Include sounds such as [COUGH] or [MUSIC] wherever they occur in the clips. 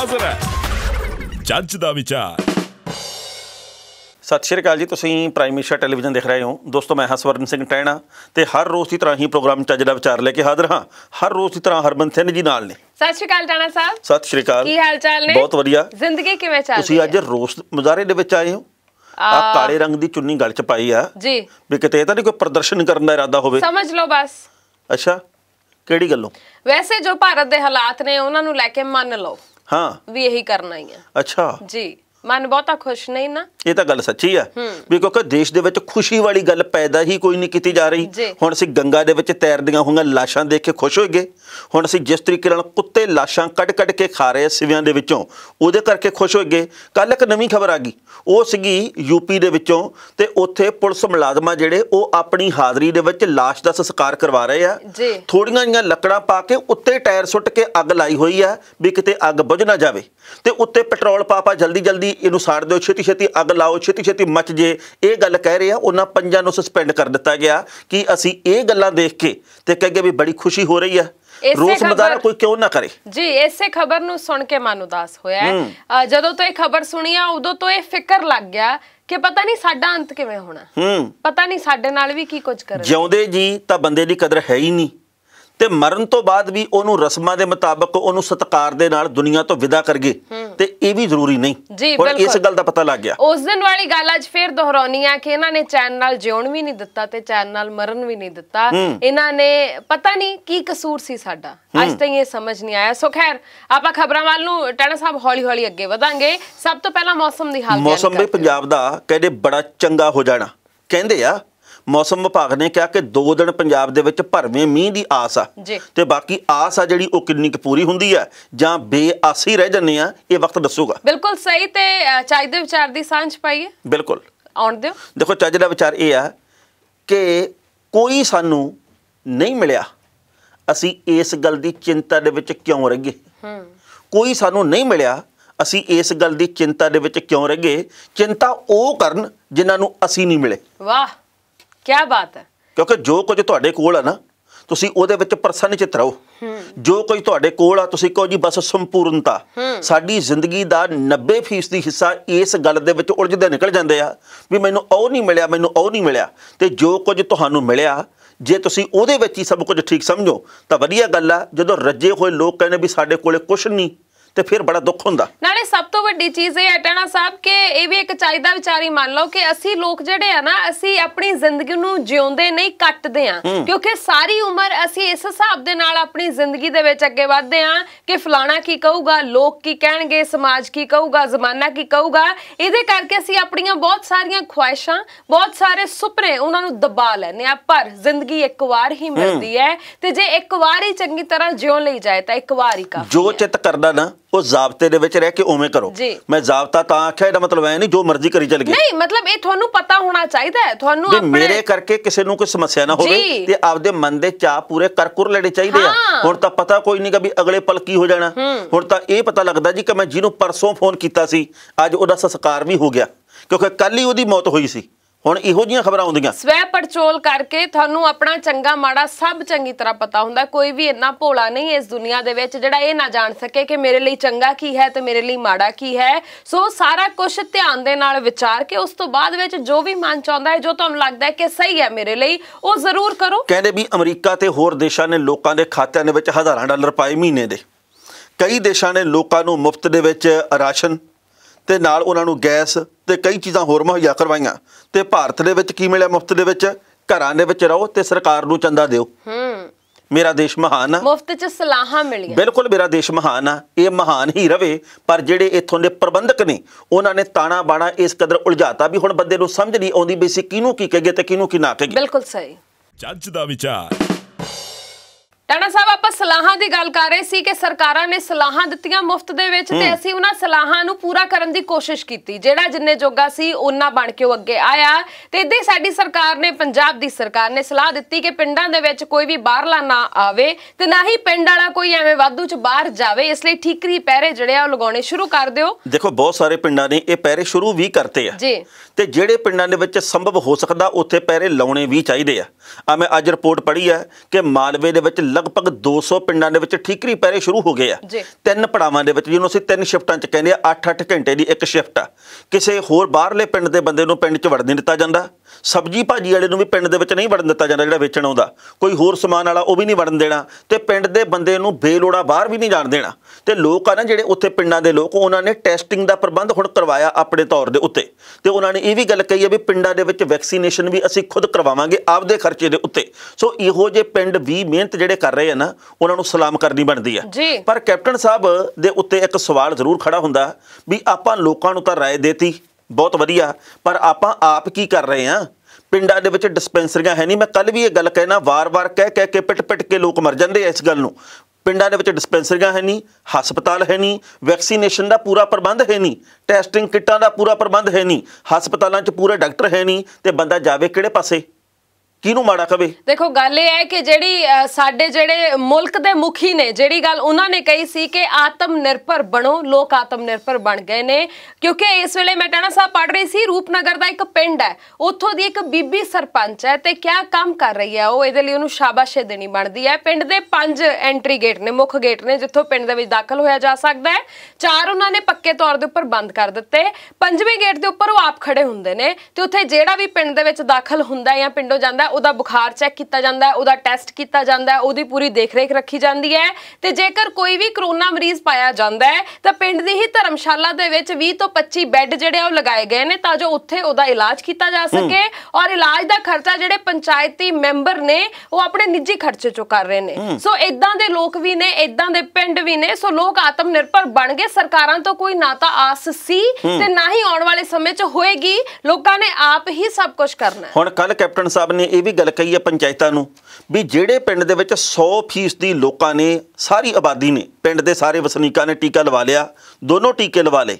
ਹਾਜ਼ਰ ਹੈ ਜੱਜ ਦਾ ਵਿਚਾਰ ਸਤਿ ਸ਼੍ਰੀ ਅਕਾਲ ਜੀ ਤੁਸੀਂ ਪ੍ਰਾਈਮ ਮਿਸ਼ਾ ਟੈਲੀਵਿਜ਼ਨ ਦੇਖ ਰਹੇ ਹੋ ਦੋਸਤੋ ਮੈਂ ਹਸਵਰਨ ਸਿੰਘ ਟੈਣਾ ਤੇ ਹਰ ਰੋਜ਼ ਦੀ ਤਰ੍ਹਾਂ ਹੀ ਪ੍ਰੋਗਰਾਮ ਚੱਜ ਦਾ ਵਿਚਾਰ ਲੈ ਕੇ ਹਾਜ਼ਰ ਹਾਂ ਹਰ ਰੋਜ਼ ਦੀ ਤਰ੍ਹਾਂ ਹਰਮਨ ਸਿੰਘ ਜੀ ਨਾਲ ਨੇ ਸਤਿ ਸ਼੍ਰੀ ਅਕਾਲ ਟੈਣਾ ਸਾਹਿਬ ਸਤਿ ਸ਼੍ਰੀ ਅਕਾਲ ਕੀ ਹਾਲ ਚਾਲ ਨੇ ਬਹੁਤ ਵਧੀਆ ਜ਼ਿੰਦਗੀ ਕਿਵੇਂ ਚੱਲ ਰਹੀ ਹੈ ਤੁਸੀਂ ਅੱਜ ਰੋਸ ਮਜ਼ਾਰੇ ਦੇ ਵਿੱਚ ਆਏ ਹੋ ਆ ਕਾਲੇ ਰੰਗ ਦੀ ਚੁੰਨੀ ਗਲ ਚ ਪਾਈ ਆ ਜੀ ਵੀ ਕਿਤੇ ਤਾਂ ਨਹੀਂ ਕੋਈ ਪ੍ਰਦਰਸ਼ਨ ਕਰਨ ਦਾ ਇਰਾਦਾ ਹੋਵੇ ਸਮਝ ਲਓ ਬਸ ਅੱਛਾ ਕਿਹੜੀ ਗੱਲੋਂ ਵੈਸੇ ਜੋ ਭਾਰਤ ਦੇ ਹਾਲਾਤ ਨੇ ਉਹਨਾਂ ਨੂੰ ਲੈ ਕੇ ਮੰਨ ਲਓ ਹਾਂ ਵੀ ਇਹੀ ਕਰਨਾ ਹੀ ਆ ਅੱਛਾ ਜੀ ਮਨ ਬਹੁਤਾ ਖੁਸ਼ ਨਹੀਂ ਨਾ ਇਹ ਤਾਂ ਗੱਲ ਸੱਚੀ ਆ ਵੀ ਕਿਉਂਕਿ ਦੇਸ਼ ਦੇ ਵਿੱਚ ਖੁਸ਼ੀ ਵਾਲੀ ਗੱਲ ਪੈਦਾ ਹੀ ਕੋਈ ਨਹੀਂ ਕੀਤੀ ਜਾ ਰਹੀ ਹੁਣ ਅਸੀਂ ਗੰਗਾ ਦੇ ਵਿੱਚ ਤੈਰਦੀਆਂ ਹੋਈਆਂ ਲਾਸ਼ਾਂ ਦੇਖ ਕੇ ਖੁਸ਼ ਹੋਏਗੇ ਹੁਣ ਅਸੀਂ ਜਿਸ ਤਰੀਕੇ ਨਾਲ ਕੁੱਤੇ ਲਾਸ਼ਾਂ ਕੱਢ-ਕੱਢ ਕੇ ਖਾ ਰਹੇ ਸਿਵਿਆਂ ਦੇ ਵਿੱਚੋਂ ਉਹਦੇ ਕਰਕੇ ਖੁਸ਼ ਹੋਏਗੇ ਕੱਲ ਇੱਕ ਨਵੀਂ ਖਬਰ ਆ ਗਈ ਉਹ ਸੀਗੀ ਯੂਪੀ ਦੇ ਵਿੱਚੋਂ ਤੇ ਉੱਥੇ ਪੁਲਿਸ ਮੁਲਾਜ਼ਮਾਂ ਜਿਹੜੇ ਉਹ ਆਪਣੀ ਹਾਜ਼ਰੀ ਦੇ ਵਿੱਚ ਲਾਸ਼ ਦਾ ਸੰਸਕਾਰ ਕਰਵਾ ਰਹੇ ਆ ਥੋੜੀਆਂ ਜੀਆਂ ਲੱਕੜਾਂ ਪਾ ਕੇ ਉੱਤੇ ਟਾਇਰ ਸੁੱਟ ਕੇ ਅੱਗ ਲਾਈ ਹੋਈ ਆ ਵੀ ਕਿਤੇ ਅੱਗ ਬੁਝ ਨਾ ਜਾਵੇ ਤੇ ਉੱਤੇ ਪੈਟਰੋਲ ਪਾਪਾ ਜਲਦੀ ਜਲਦੀ ਇਹਨੂੰ ਸਾੜ ਦਿਓ ਛੇਤੀ ਛੇਤੀ ਅੱਗ ਲਾਓ ਛੇਤੀ ਛੇਤੀ ਮੱਚ ਜੇ ਇਹ ਗੱਲ ਕਹਿ ਰਹੇ ਆ ਉਹਨਾਂ ਪੰਜਾਂ ਨੂੰ ਸਸਪੈਂਡ ਕਰ ਦਿੱਤਾ ਗਿਆ ਕਿ ਅਸੀਂ ਇਹ ਗੱਲਾਂ ਦੇਖ ਕੇ ਤੇ ਕਹਿੰਗੇ ਵੀ ਬੜੀ ਖੁਸ਼ੀ ਹੋ ਰਹੀ ਹੈ ਰੋਸ ਮਦਾਰਾ ਕੋਈ ਕਿਉਂ ਨਾ ਕਰੇ ਜੀ ਇਸੇ ਖਬਰ ਨੂੰ ਸੁਣ ਕੇ ਮਨ ਉਦਾਸ ਹੋਇਆ ਜਦੋਂ ਤੋਂ ਇਹ ਖਬਰ ਸੁਣੀ ਆ ਉਦੋਂ ਤੋਂ ਇਹ ਫਿਕਰ ਲੱਗ ਗਿਆ ਕਿ ਪਤਾ ਨਹੀਂ ਸਾਡਾ ਅੰਤ ਕਿਵੇਂ ਹੋਣਾ ਪਤਾ ਨਹੀਂ ਸਾਡੇ ਨਾਲ ਵੀ ਕੀ ਕੁਝ ਕਰੇ ਜਿਉਂਦੇ ਜੀ ਤਾਂ ਬੰਦੇ ਦੀ ਕਦਰ ਹੈ ਹੀ ਨਹੀਂ ਤੇ ਮਰਨ ਤੋਂ ਬਾਅਦ ਵੀ ਉਹਨੂੰ ਰਸਮਾਂ ਦੇ ਮੁਤਾਬਕ ਉਹਨੂੰ ਸਤਕਾਰ ਦੇ ਨਾਲ ਦੁਨੀਆ ਤੋਂ ਵਿਦਾ ਕਰਗੇ ਤੇ ਇਹ ਵੀ ਜ਼ਰੂਰੀ ਨਹੀਂ ਪਰ ਇਸ ਗੱਲ ਦਾ ਪਤਾ ਲੱਗ ਗਿਆ ਉਸ ਦਿਨ ਵਾਲੀ ਗੱਲ ਅੱਜ ਫੇਰ ਦੁਹਰਾਉਣੀ ਆ ਕਿ ਇਹਨਾਂ ਨੇ ਚੈਨ ਨਾਲ ਜਿਉਣ ਵੀ ਨਹੀਂ ਦਿੱਤਾ ਤੇ ਚੈਨ ਨਾਲ ਮਰਨ ਵੀ ਨਹੀਂ ਦਿੱਤਾ ਇਹਨਾਂ ਨੇ ਪਤਾ ਨਹੀਂ ਕੀ ਕਸੂਰ ਸੀ ਸਾਡਾ ਅੱਜ ਤੱਕ ਇਹ ਸਮਝ ਨਹੀਂ ਆਇਆ ਸੋ ਖੈਰ ਆਪਾਂ ਖਬਰਾਂ ਵੱਲ ਨੂੰ ਟਾਣਾ ਸਾਹਿਬ ਹੌਲੀ ਹੌਲੀ ਅੱਗੇ ਵਧਾਂਗੇ ਸਭ ਤੋਂ ਪਹਿਲਾਂ ਮੌਸਮ ਦੀ ਹਾਲਤ ਮੌਸਮ ਵੀ ਪੰਜਾਬ ਦਾ ਕਹਿੰਦੇ ਬੜਾ ਚੰਗਾ ਹੋ ਜਾਣਾ ਕਹਿੰਦੇ ਆ ਮੌਸਮ ਵਿਭਾਗ ਨੇ ਕਿਹਾ ਕਿ 2 ਦਿਨ ਪੰਜਾਬ ਦੇ ਵਿੱਚ ਭਰਵੇਂ ਮੀਂਹ ਦੀ ਆਸ ਆ ਤੇ ਬਾਕੀ ਆਸ ਆ ਜਿਹੜੀ ਉਹ ਕਿੰਨੀ ਕੁ ਪੂਰੀ ਹੁੰਦੀ ਆ ਜਾਂ ਬੇਆਸੀ ਰਹਿ ਜੰਨੇ ਆ ਇਹ ਵਕਤ ਦੱਸੂਗਾ ਬਿਲਕੁਲ ਸਹੀ ਤੇ ਚੱਜ ਦੇ ਵਿਚਾਰ ਦੀ ਸਾਂਝ ਪਾਈਏ ਬਿਲਕੁਲ ਆਉਣ ਦਿਓ ਦੇਖੋ ਚੱਜ ਦਾ ਵਿਚਾਰ ਇਹ ਆ ਕਿ ਕੋਈ ਸਾਨੂੰ ਨਹੀਂ ਮਿਲਿਆ ਅਸੀਂ ਇਸ ਗੱਲ ਦੀ ਚਿੰਤਾ ਦੇ ਵਿੱਚ ਕਿਉਂ ਰਹੀਏ ਕੋਈ ਸਾਨੂੰ ਨਹੀਂ ਮਿਲਿਆ ਅਸੀਂ ਇਸ ਗੱਲ ਦੀ ਚਿੰਤਾ ਦੇ ਵਿੱਚ ਕਿਉਂ ਰਹੀਏ ਚਿੰਤਾ ਉਹ ਕਰਨ ਜਿਨ੍ਹਾਂ ਨੂੰ ਅਸੀਂ ਨਹੀਂ ਮਿਲੇ ਵਾਹ ਕੀ ਬਾਤ ਹੈ ਕਿਉਂਕਿ ਜੋ ਕੁਝ ਤੁਹਾਡੇ ਕੋਲ ਆ ਨਾ ਤੁਸੀਂ ਉਹਦੇ ਵਿੱਚ ਪ੍ਰਸੰਨ ਚਿਤ ਰਹੋ ਜੋ ਕੋਈ ਤੁਹਾਡੇ ਕੋਲ ਆ ਤੁਸੀਂ ਕਹੋ ਜੀ ਬਸ ਸੰਪੂਰਨਤਾ ਸਾਡੀ ਜ਼ਿੰਦਗੀ ਦਾ 90% ਹਿੱਸਾ ਇਸ ਗੱਲ ਦੇ ਵਿੱਚ ਉਲਝਦੇ ਨਿਕਲ ਜਾਂਦੇ ਆ ਵੀ ਮੈਨੂੰ ਉਹ ਨਹੀਂ ਮਿਲਿਆ ਮੈਨੂੰ ਉਹ ਨਹੀਂ ਮਿਲਿਆ ਤੇ ਜੋ ਕੁਝ ਤੁਹਾਨੂੰ ਮਿਲਿਆ ਜੇ ਤੁਸੀਂ ਉਹਦੇ ਵਿੱਚ ਹੀ ਸਭ ਕੁਝ ਠੀਕ ਸਮਝੋ ਤਾਂ ਵਧੀਆ ਗੱਲ ਆ ਜਦੋਂ ਰੱਜੇ ਹੋਏ ਲੋਕ ਕਹਿੰਦੇ ਵੀ ਸਾਡੇ ਕੋਲੇ ਕੁਝ ਨਹੀਂ ਤੇ ਫਿਰ ਬੜਾ ਦੁੱਖ ਹੁੰਦਾ ਨਾਲੇ ਸਭ ਤੋਂ ਵੱਡੀ ਚੀਜ਼ ਇਹ ਹੈ ਟਾਣਾ ਸਾਹਿਬ ਕਿ ਇਹ ਵੀ ਇੱਕ ਚਾਹੀਦਾ ਵਿਚਾਰੀ ਮੰਨ ਲਓ ਕਿ ਅਸੀਂ ਲੋਕ ਜਿਹੜੇ ਆ ਨਾ ਅਸੀਂ ਆਪਣੀ ਜ਼ਿੰਦਗੀ ਨੂੰ ਜਿਉਂਦੇ ਨਹੀਂ ਕੱਟਦੇ ਆ ਕਿਉਂਕਿ ਸਾਰੀ ਉਮਰ ਅਸੀਂ ਇਸ ਹਿਸਾਬ ਦੇ ਨਾਲ ਆਪਣੀ ਜ਼ਿੰਦਗੀ ਦੇ ਵਿੱਚ ਅੱਗੇ ਵਧਦੇ ਆ ਕਿ ਫਲਾਣਾ ਕੀ ਕਹੂਗਾ ਲੋਕ ਕੀ ਕਹਿਣਗੇ ਸਮਾਜ ਕੀ ਕਹੂਗਾ ਜ਼ਮਾਨਾ ਕੀ ਕਹੂਗਾ ਇਹਦੇ ਕਰਕੇ ਅਸੀਂ ਆਪਣੀਆਂ ਬਹੁਤ ਸਾਰੀਆਂ ਖੁਆਇਸ਼ਾਂ ਬਹੁਤ ਸਾਰੇ ਸੁਪਨੇ ਉਹਨਾਂ ਨੂੰ ਦਬਾ ਲੈਨੇ ਆ ਪਰ ਜ਼ਿੰਦਗੀ ਇੱਕ ਵਾਰ ਹੀ ਮਿਲਦੀ ਹੈ ਤੇ ਜੇ ਇੱਕ ਵਾਰ ਹੀ ਚੰਗੀ ਤਰ੍ਹਾਂ ਜਿਉਣ ਲਈ ਜਾਏ ਤਾਂ ਇੱਕ ਵਾਰ ਹੀ ਕਾਫੀ ਜੋ ਚਿੱਤ ਕਰਦਾ ਨਾ ਉਹ ਜ਼ਾਬਤੇ ਦੇ ਵਿੱਚ ਰਹਿ ਕੇ ਉਵੇਂ ਕਰੋ ਮੈਂ ਜ਼ਾਬਤਾ ਤਾਂ ਆਖਿਆ ਇਹਦਾ ਮਤਲਬ ਐ ਨਹੀਂ ਜੋ ਮਰਜ਼ੀ ਕਰੀ ਚੱਲ ਗਈ ਨਹੀਂ ਮਤਲਬ ਇਹ ਤੁਹਾਨੂੰ ਪਤਾ ਹੋਣਾ ਚਾਹੀਦਾ ਹੈ ਤੁਹਾਨੂੰ ਆਪਣੇ ਮੇਰੇ ਕਰਕੇ ਕਿਸੇ ਨੂੰ ਕੋਈ ਸਮੱਸਿਆ ਨਾ ਹੋਵੇ ਤੇ ਆਪਦੇ ਮਨ ਦੇ ਚਾਹ ਪੂਰੇ ਕਰਕੁਰ ਲੈਣੇ ਚਾਹੀਦੇ ਆ ਹੁਣ ਤਾਂ ਪਤਾ ਕੋਈ ਨਹੀਂ ਕਿ ਵੀ ਅਗਲੇ ਪਲ ਕੀ ਹੋ ਜਾਣਾ ਹੁਣ ਤਾਂ ਇਹ ਪਤਾ ਲੱਗਦਾ ਜੀ ਕਿ ਮੈਂ ਜਿਹਨੂੰ ਪਰਸੋਂ ਫੋਨ ਕੀਤਾ ਸੀ ਅੱਜ ਉਹਦਾ ਸੰਸਕਾਰ ਵੀ ਹੋ ਗਿਆ ਕਿਉਂਕਿ ਕੱਲ ਹੀ ਉਹਦੀ ਮੌਤ ਹੋਈ ਸੀ ਹੁਣ ਇਹੋ ਜੀਆਂ ਖਬਰਾਂ ਆਉਂਦੀਆਂ ਸਵੈ ਪਰਚੋਲ ਕਰਕੇ ਤੁਹਾਨੂੰ ਆਪਣਾ ਚੰਗਾ ਮਾੜਾ ਸਭ ਚੰਗੀ ਤਰ੍ਹਾਂ ਪਤਾ ਹੁੰਦਾ ਕੋਈ ਵੀ ਇੰਨਾ ਭੋਲਾ ਨਹੀਂ ਇਸ ਦੁਨੀਆ ਦੇ ਵਿੱਚ ਜਿਹੜਾ ਇਹ ਨਾ ਜਾਣ ਸਕੇ ਕਿ ਮੇਰੇ ਲਈ ਚੰਗਾ ਕੀ ਹੈ ਤੇ ਮੇਰੇ ਲਈ ਮਾੜਾ ਕੀ ਹੈ ਸੋ ਸਾਰਾ ਕੁਝ ਧਿਆਨ ਦੇ ਨਾਲ ਵਿਚਾਰ ਕੇ ਉਸ ਤੋਂ ਬਾਅਦ ਵਿੱਚ ਜੋ ਵੀ ਮਨ ਚਾਹੁੰਦਾ ਹੈ ਜੋ ਤੁਹਾਨੂੰ ਲੱਗਦਾ ਹੈ ਕਿ ਸਹੀ ਹੈ ਮੇਰੇ ਲਈ ਉਹ ਜ਼ਰੂਰ ਕਰੋ ਕਹਿੰਦੇ ਵੀ ਅਮਰੀਕਾ ਤੇ ਹੋਰ ਦੇਸ਼ਾਂ ਨੇ ਲੋਕਾਂ ਦੇ ਖਾਤਿਆਂ ਦੇ ਵਿੱਚ ਹਜ਼ਾਰਾਂ ਡਾਲਰ ਪਾਏ ਮਹੀਨੇ ਦੇ ਕਈ ਦੇਸ਼ਾਂ ਨੇ ਲੋਕਾਂ ਨੂੰ ਮੁਫਤ ਦੇ ਵਿੱਚ ਰਾਸ਼ਨ ਤੇ ਨਾਲ ਉਹਨਾਂ ਨੂੰ ਗੈਸ ਤੇ ਕਈ ਚੀਜ਼ਾਂ ਹੋਰ ਮੁਹੱਈਆ ਕਰਵਾਈਆਂ ਤੇ ਭਾਰਤ ਦੇ ਵਿੱਚ ਕੀ ਮਿਲਿਆ ਮੁਫਤ ਦੇ ਵਿੱਚ ਘਰਾਂ ਦੇ ਵਿੱਚ ਰਹੋ ਤੇ ਸਰਕਾਰ ਨੂੰ ਚੰਦਾ ਦਿਓ ਹੂੰ ਮੇਰਾ ਦੇਸ਼ ਮਹਾਨ ਆ ਮੁਫਤ ਚ ਸਲਾਹਾਂ ਮਿਲੀਆਂ ਬਿਲਕੁਲ ਮੇਰਾ ਦੇਸ਼ ਮਹਾਨ ਆ ਇਹ ਮਹਾਨ ਹੀ ਰਵੇ ਪਰ ਜਿਹੜੇ ਇੱਥੋਂ ਦੇ ਪ੍ਰਬੰਧਕ ਨੇ ਉਹਨਾਂ ਨੇ ਤਾਣਾ ਬਾਣਾ ਇਸ ਕਦਰ ਉਲਝਾਤਾ ਵੀ ਹੁਣ ਬੰਦੇ ਨੂੰ ਸਮਝ ਨਹੀਂ ਆਉਂਦੀ ਬੇਸਿਕ ਕਿਹਨੂੰ ਕੀ ਕਹੇਗੇ ਤੇ ਕਿਹਨੂੰ ਕੀ ਨਾ ਕਹੇਗੇ ਬਿਲਕੁਲ ਸਹੀ ਜੱਜ ਦਾ ਵਿਚਾਰ ਰਾਣਾ ਸਾਹਿਬ ਆਪਾਂ ਸਲਾਹਾਂ ਦੀ ਗੱਲ ਕਰ ਰਹੇ ਸੀ ਕਿ ਸਰਕਾਰਾਂ ਨੇ ਸਲਾਹਾਂ ਦਿੱਤੀਆਂ ਮੁਫਤ ਦੇ ਵਿੱਚ ਤੇ ਅਸੀਂ ਉਹਨਾਂ ਸਲਾਹਾਂ ਨੂੰ ਪੂਰਾ ਕਰਨ ਦੀ ਕੋਸ਼ਿਸ਼ ਕੀਤੀ ਜਿਹੜਾ ਜਿੰਨੇ ਜੋਗਾ ਸੀ ਉਹਨਾਂ ਬਣ ਕੇ ਉਹ ਅੱਗੇ ਆਇਆ ਤੇ ਇਦਾਂ ਸਾਡੀ ਸਰਕਾਰ ਨੇ ਪੰਜਾਬ ਦੀ ਸਰਕਾਰ ਨੇ ਸਲਾਹ ਦਿੱਤੀ ਕਿ ਪਿੰਡਾਂ ਦੇ ਵਿੱਚ ਕੋਈ ਵੀ ਬਾਹਰਲਾ ਨਾ ਆਵੇ ਤੇ ਨਾ ਹੀ ਪਿੰਡ ਵਾਲਾ ਕੋਈ ਐਵੇਂ ਵਾਧੂ ਚ ਬਾਹਰ ਜਾਵੇ ਇਸ ਲਈ ਠੀਕਰੀ ਪਹਿਰੇ ਜਿਹੜੇ ਆ ਉਹ ਲਗਾਉਣੇ ਸ਼ੁਰੂ ਕਰ ਦਿਓ ਦੇਖੋ ਬਹੁਤ ਸਾਰੇ ਪਿੰਡਾਂ ਨੇ ਇਹ ਪਹਿਰੇ ਸ਼ੁਰੂ ਵੀ ਕਰਤੇ ਆ ਜੀ ਤੇ ਜਿਹੜੇ ਪਿੰਡਾਂ ਦੇ ਵਿੱਚ ਸੰਭਵ ਹੋ ਸਕਦਾ ਉੱਥੇ ਪੈਰੇ ਲਾਉਣੇ ਵੀ ਚਾਹੀਦੇ ਆ ਆ ਮੈਂ ਅੱਜ ਰਿਪੋਰਟ ਪੜ੍ਹੀ ਆ ਕਿ ਮਾਲਵੇ ਦੇ ਵਿੱਚ ਲਗਭਗ 200 ਪਿੰਡਾਂ ਦੇ ਵਿੱਚ ਠੀਕਰੀ ਪੈਰੇ ਸ਼ੁਰੂ ਹੋ ਗਏ ਆ ਤਿੰਨ ਪੜਾਵਾਂ ਦੇ ਵਿੱਚ ਜਿਹਨੂੰ ਅਸੀਂ ਤਿੰਨ ਸ਼ਿਫਟਾਂ 'ਚ ਕਹਿੰਦੇ ਆ 8-8 ਘੰਟੇ ਦੀ ਇੱਕ ਸ਼ਿਫਟ ਆ ਕਿਸੇ ਹੋਰ ਬਾਹਰਲੇ ਪਿੰਡ ਦੇ ਬੰਦੇ ਨੂੰ ਪਿੰਡ 'ਚ ਵੜਨ ਨਹੀਂ ਦਿੱਤਾ ਜਾਂਦਾ ਸਬਜੀ ਭਾਜੀ ਵਾਲੇ ਨੂੰ ਵੀ ਪਿੰਡ ਦੇ ਵਿੱਚ ਨਹੀਂ ਵੜਨ ਦਿੱਤਾ ਜਾਂਦਾ ਜਿਹੜਾ ਵੇਚਣ ਆਉਂਦਾ ਕੋਈ ਹੋਰ ਸਮਾਨ ਵਾਲਾ ਉਹ ਵੀ ਨਹੀਂ ਵੜਨ ਦੇਣਾ ਤੇ ਪਿੰਡ ਦੇ ਬੰਦੇ ਨੂੰ ਬੇਲੋੜਾ ਬਾਹਰ ਵੀ ਨਹੀਂ ਜਾਣ ਦੇਣਾ ਤੇ ਲੋਕ ਆ ਨਾ ਜਿਹੜੇ ਉੱਥੇ ਪਿੰਡਾਂ ਦੇ ਲੋਕ ਉਹਨਾਂ ਨੇ ਟੈਸਟਿੰਗ ਦਾ ਪ੍ਰਬੰਧ ਹੁਣ ਕਰਵਾਇਆ ਆਪਣੇ ਤੌਰ ਦੇ ਉੱਤੇ ਤੇ ਉਹਨਾਂ ਨੇ ਇਹ ਵੀ ਗੱਲ ਕਹੀ ਹੈ ਵੀ ਪਿੰਡਾਂ ਦੇ ਵਿੱਚ ਵੈਕਸੀਨੇਸ਼ਨ ਵੀ ਅਸੀਂ ਖੁਦ ਕਰਵਾਵਾਂਗੇ ਆਪਦੇ ਖਰਚੇ ਦੇ ਉੱਤੇ ਸੋ ਇਹੋ ਜੇ ਪਿੰਡ ਵੀ ਮਿਹਨਤ ਜਿਹੜੇ ਕਰ ਰਹੇ ਆ ਨਾ ਉਹਨਾਂ ਨੂੰ ਸਲਾਮ ਕਰਨੀ ਬਣਦੀ ਹੈ ਪਰ ਕੈਪਟਨ ਸਾਹਿਬ ਦੇ ਉੱਤੇ ਇੱਕ ਸਵਾਲ ਜ਼ਰੂਰ ਖੜਾ ਹੁੰਦਾ ਵੀ ਆਪਾਂ ਲੋਕਾਂ ਨੂੰ ਤਾਂ رائے ਦੇਤੀ ਬਹੁਤ ਵਧੀਆ ਪਰ ਆਪਾਂ ਆਪ ਕੀ ਕਰ ਰਹੇ ਆ ਪਿੰਡਾਂ ਦੇ ਵਿੱਚ ਡਿਸਪੈਂਸਰੀਆਂ ਹੈ ਨਹੀਂ ਮੈਂ ਕੱਲ ਵੀ ਇਹ ਗੱਲ ਕਹਿਣਾ ਵਾਰ-ਵਾਰ ਕਹਿ ਕਹਿ ਕੇ ਪਿੱਟ-ਪਿੱਟ ਕੇ ਲੋਕ ਮਰ ਜਾਂਦੇ ਆ ਇਸ ਗੱਲ ਨੂੰ ਪਿੰਡਾਂ ਦੇ ਵਿੱਚ ਡਿਸਪੈਂਸਰੀਆਂ ਹੈ ਨਹੀਂ ਹਸਪਤਾਲ ਹੈ ਨਹੀਂ ਵੈਕਸੀਨੇਸ਼ਨ ਦਾ ਪੂਰਾ ਪ੍ਰਬੰਧ ਹੈ ਨਹੀਂ ਟੈਸਟਿੰਗ ਕਿੱਟਾਂ ਦਾ ਪੂਰਾ ਪ੍ਰਬੰਧ ਹੈ ਨਹੀਂ ਹਸਪਤਾਲਾਂ 'ਚ ਪੂਰੇ ਡਾਕਟਰ ਹੈ ਨਹੀਂ ਤੇ ਬੰਦਾ ਜਾਵੇ ਕਿਹੜੇ ਪਾਸੇ ਕਿਹਨੂੰ ਮਾੜਾ ਕਵੇ ਦੇਖੋ ਗੱਲ ਇਹ ਹੈ ਕਿ ਜਿਹੜੀ ਸਾਡੇ ਜਿਹੜੇ ਮੁਲਕ ਦੇ ਮੁਖੀ ਨੇ ਜਿਹੜੀ ਗੱਲ ਉਹਨਾਂ ਨੇ ਕਹੀ ਸੀ ਕਿ ਆਤਮ ਨਿਰਭਰ ਬਣੋ ਲੋਕ ਆਤਮ ਨਿਰਭਰ ਬਣ ਗਏ ਨੇ ਕਿਉਂਕਿ ਇਸ ਵੇਲੇ ਮੈਂ ਟਾਣਾ ਸਾਹਿਬ ਪੜ ਰਹੀ ਸੀ ਰੂਪਨਗਰ ਦਾ ਇੱਕ ਪਿੰਡ ਹੈ ਉੱਥੋਂ ਦੀ ਇੱਕ ਬੀਬੀ ਸਰਪੰਚ ਹੈ ਤੇ ਕਿਆ ਕੰਮ ਕਰ ਰਹੀ ਹੈ ਉਹ ਇਹਦੇ ਲਈ ਉਹਨੂੰ ਸ਼ਾਬਾਸ਼ੇ ਦੇਣੀ ਬਣਦੀ ਹੈ ਪਿੰਡ ਦੇ ਪੰਜ ਐਂਟਰੀ ਗੇਟ ਨੇ ਮੁੱਖ ਗੇਟ ਨੇ ਜਿੱਥੋਂ ਪਿੰਡ ਦੇ ਵਿੱਚ ਦਾਖਲ ਹੋਇਆ ਜਾ ਸਕਦਾ ਹੈ ਚਾਰ ਉਹਨਾਂ ਨੇ ਪੱਕੇ ਤੌਰ ਦੇ ਉੱਪਰ ਬੰਦ ਕਰ ਦਿੱਤੇ ਪੰਜਵੇਂ ਗੇਟ ਦੇ ਉੱਪਰ ਉਹ ਆਪ ਖੜੇ ਹੁੰਦੇ ਨੇ ਤੇ ਉੱਥੇ ਜਿਹੜਾ ਵੀ ਪਿੰਡ ਦੇ ਵਿੱਚ ਦਾਖਲ ਹੁੰਦਾ ਜਾਂ ਪਿੰਡੋਂ ਜਾਂਦਾ ਉਹਦਾ ਬੁਖਾਰ ਚੈੱਕ ਕੀਤਾ ਜਾਂਦਾ ਹੈ ਉਹਦਾ ਟੈਸਟ ਕੀਤਾ ਜਾਂਦਾ ਹੈ ਉਹਦੀ ਪੂਰੀ ਦੇਖਰੇਖ ਰੱਖੀ ਜਾਂਦੀ ਹੈ ਤੇ ਜੇਕਰ ਕੋਈ ਵੀ ਕਰੋਨਾ ਮਰੀਜ਼ ਪਾਇਆ ਜਾਂਦਾ ਹੈ ਤਾਂ ਪਿੰਡ ਦੀ ਹੀ ਧਰਮਸ਼ਾਲਾ ਦੇ ਵਿੱਚ 20 ਤੋਂ 25 ਬੈੱਡ ਜਿਹੜੇ ਉਹ ਲਗਾਏ ਗਏ ਨੇ ਤਾਂ ਜੋ ਉੱਥੇ ਉਹਦਾ ਇਲਾਜ ਕੀਤਾ ਜਾ ਸਕੇ ਔਰ ਇਲਾਜ ਦਾ ਖਰਚਾ ਜਿਹੜੇ ਪੰਚਾਇਤੀ ਮੈਂਬਰ ਨੇ ਉਹ ਆਪਣੇ ਨਿੱਜੀ ਖਰਚੇ ਚੋਂ ਕਰ ਰਹੇ ਨੇ ਸੋ ਇਦਾਂ ਦੇ ਲੋਕ ਵੀ ਨੇ ਇਦਾਂ ਦੇ ਪਿੰਡ ਵੀ ਨੇ ਸੋ ਲੋਕ ਆਤਮ ਨਿਰਭਰ ਬਣ ਗਏ ਸਰਕਾਰਾਂ ਤੋਂ ਕੋਈ ਨਾ ਤਾਂ ਆਸ ਸੀ ਤੇ ਨਾ ਹੀ ਆਉਣ ਵਾਲੇ ਸਮੇਂ 'ਚ ਹੋਏਗੀ ਲੋਕਾਂ ਨੇ ਆਪ ਹੀ ਸਭ ਕੁਝ ਕਰਨਾ ਹੁਣ ਕੱਲ ਕੈਪਟਨ ਸਾਹਿਬ ਨੇ ਇਹ ਵੀ ਗੱਲ ਕਹੀ ਹੈ ਪੰਚਾਇਤਾਂ ਨੂੰ ਵੀ ਜਿਹੜੇ ਪਿੰਡ ਦੇ ਵਿੱਚ 100% ਦੀ ਲੋਕਾਂ ਨੇ ਸਾਰੀ ਆਬਾਦੀ ਨੇ ਪਿੰਡ ਦੇ ਸਾਰੇ ਵਸਨੀਕਾਂ ਨੇ ਟੀਕਾ ਲਵਾ ਲਿਆ ਦੋਨੋਂ ਟੀਕੇ ਲਵਾ ਲਏ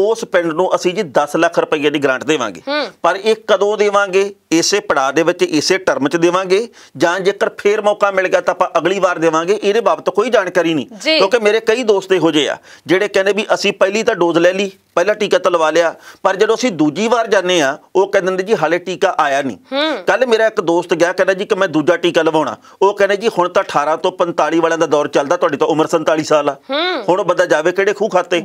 ਉਸ ਪਿੰਡ ਨੂੰ ਅਸੀਂ ਜੀ 10 ਲੱਖ ਰੁਪਏ ਦੀ ਗ੍ਰਾਂਟ ਦੇਵਾਂਗੇ ਪਰ ਇਹ ਕਦੋਂ ਦੇਵਾਂਗੇ ਇਸੇ ਪੜਾਅ ਦੇ ਵਿੱਚ ਇਸੇ ਟਰਮ 'ਚ ਦੇਵਾਂਗੇ ਜਾਂ ਜੇਕਰ ਫੇਰ ਮੌਕਾ ਮਿਲ ਗਿਆ ਤਾਂ ਆਪਾਂ ਅਗਲੀ ਵਾਰ ਦੇਵਾਂਗੇ ਇਹਦੇ ਬਾਬਤ ਕੋਈ ਜਾਣਕਾਰੀ ਨਹੀਂ ਕਿਉਂਕਿ ਮੇਰੇ ਕਈ ਦੋਸਤ ਇਹੋ ਜਿਹੇ ਆ ਜਿਹੜੇ ਕਹਿੰਦੇ ਵੀ ਅਸੀਂ ਪਹਿਲੀ ਤਾਂ ਡੋਜ਼ ਲੈ ਲਈ ਪਹਿਲਾ ਟੀਕਾ ਤਾਂ ਲਵਾ ਲਿਆ ਪਰ ਜਦੋਂ ਅਸੀਂ ਦੂਜੀ ਵਾਰ ਜਾਂਦੇ ਆ ਉਹ ਕਹਿੰਦੇ ਨੇ ਜੀ ਹਾਲੇ ਟੀਕਾ ਆਇਆ ਨਹੀਂ ਕੱਲ ਮੇਰਾ ਇੱਕ ਦੋਸਤ ਗਿਆ ਕਹਿੰਦਾ ਜੀ ਕਿ ਮੈਂ ਦੂਜਾ ਟੀਕਾ ਲਵਾਉਣਾ ਉਹ ਕਹਿੰਦੇ ਜੀ ਹੁਣ ਤਾਂ 18 ਤੋਂ 45 ਵਾਲਿਆਂ ਦਾ ਦੌਰ ਚੱਲਦਾ ਤੁਹਾਡੀ ਤਾਂ ਉਮਰ 47 ਸਾਲ ਆ ਹੁਣ ਬੰਦਾ ਜਾਵੇ ਕਿਹੜੇ ਖੂ ਖਾਤੇ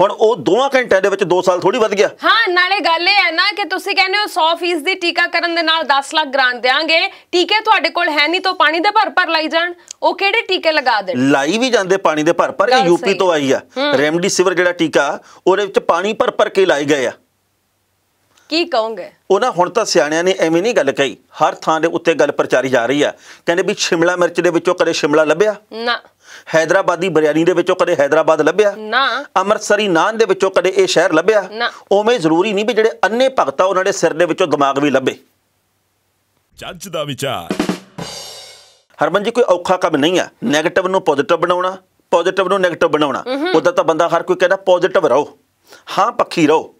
ਹੁਣ ਉਹ ਦੋਆਂ ਘੰਟਿਆਂ ਦੇ ਵਿੱਚ 2 ਸਾਲ ਥੋੜੀ ਵੱਧ ਗਿਆ ਹਾਂ ਨਾਲੇ ਗੱਲ ਇਹ ਹੈ ਨਾ ਕਿ ਤੁਸੀਂ ਕਹਿੰਦੇ ਹੋ 100% ਦੀ ਟੀਕਾ ਕਰਨ ਦੇ ਨਾਲ 10 ਲੱਖ ਗ੍ਰਾਂਟ ਦੇਾਂਗੇ ਟੀਕੇ ਤੁਹਾਡੇ ਕੋਲ ਹੈ ਨਹੀਂ ਤਾਂ ਪਾਣੀ ਦੇ ਭਰ ਭਰ ਲਾਈ ਜਾਣ ਉਹ ਕਿਹੜੇ ਟੀਕੇ ਲਗਾ ਦੇਣ ਲਾਈ ਵੀ ਜਾਂਦੇ ਪਾਣੀ ਦੇ ਭਰ ਭਰ ਇਹ ਯੂਪੀ ਤੋਂ ਆਈ ਆ ਰੈਮਡੀਸਿਵਰ ਜਿਹੜਾ ਟੀਕਾ ਉਹਦੇ ਵਿੱਚ ਪਾਣੀ ਭਰ ਭਰ ਕੇ ਲਾਏ ਗਏ ਆ ਕੀ ਕਹੋਗੇ ਉਹਨਾਂ ਹੁਣ ਤਾਂ ਸਿਆਣਿਆਂ ਨੇ ਐਵੇਂ ਨਹੀਂ ਗੱਲ ਕਹੀ ਹਰ ਥਾਂ ਦੇ ਉੱਤੇ ਗੱਲ ਪ੍ਰਚਾਰੀ ਜਾ ਰਹੀ ਆ ਕਹਿੰਦੇ ਵੀ ਸ਼ਿਮਲਾ ਮਿਰਚ ਦੇ ਵਿੱਚੋਂ ਕਦੇ ਸ਼ਿਮਲਾ ਲੱਭਿਆ ਨਾ ਹైదਰਾਬਾਦੀ ਬਰਿਆਨੀ ਦੇ ਵਿੱਚੋਂ ਕਦੇ ਹైదరాబాద్ ਲੱਭਿਆ ਨਾ ਅੰਮ੍ਰਿਤਸਰੀ ਨਾਨ ਦੇ ਵਿੱਚੋਂ ਕਦੇ ਇਹ ਸ਼ਹਿਰ ਲੱਭਿਆ ਉਵੇਂ ਜ਼ਰੂਰੀ ਨਹੀਂ ਵੀ ਜਿਹੜੇ ਅੰਨੇ ਭਗਤਾ ਉਹਨਾਂ ਦੇ ਸਿਰ ਦੇ ਵਿੱਚੋਂ ਦਿਮਾਗ ਵੀ ਲੱਭੇ ਜੱਜ ਦਾ ਵਿਚਾਰ ਹਰਮਨ ਜੀ ਕੋਈ ਔਖਾ ਕੰਮ ਨਹੀਂ ਆ 네ਗੇਟਿਵ ਨੂੰ ਪੋਜ਼ਿਟਿਵ ਬਣਾਉਣਾ ਪੋਜ਼ਿਟਿਵ ਨੂੰ 네ਗੇਟਿਵ ਬਣਾਉਣਾ ਉਦਾਂ ਤਾਂ ਬੰਦਾ ਹਰ ਕੋਈ ਕਹਿੰਦਾ ਪੋਜ਼ਿਟਿਵ ਰਹੋ ਹਾਂ ਪੱਖੀ ਰਹੋ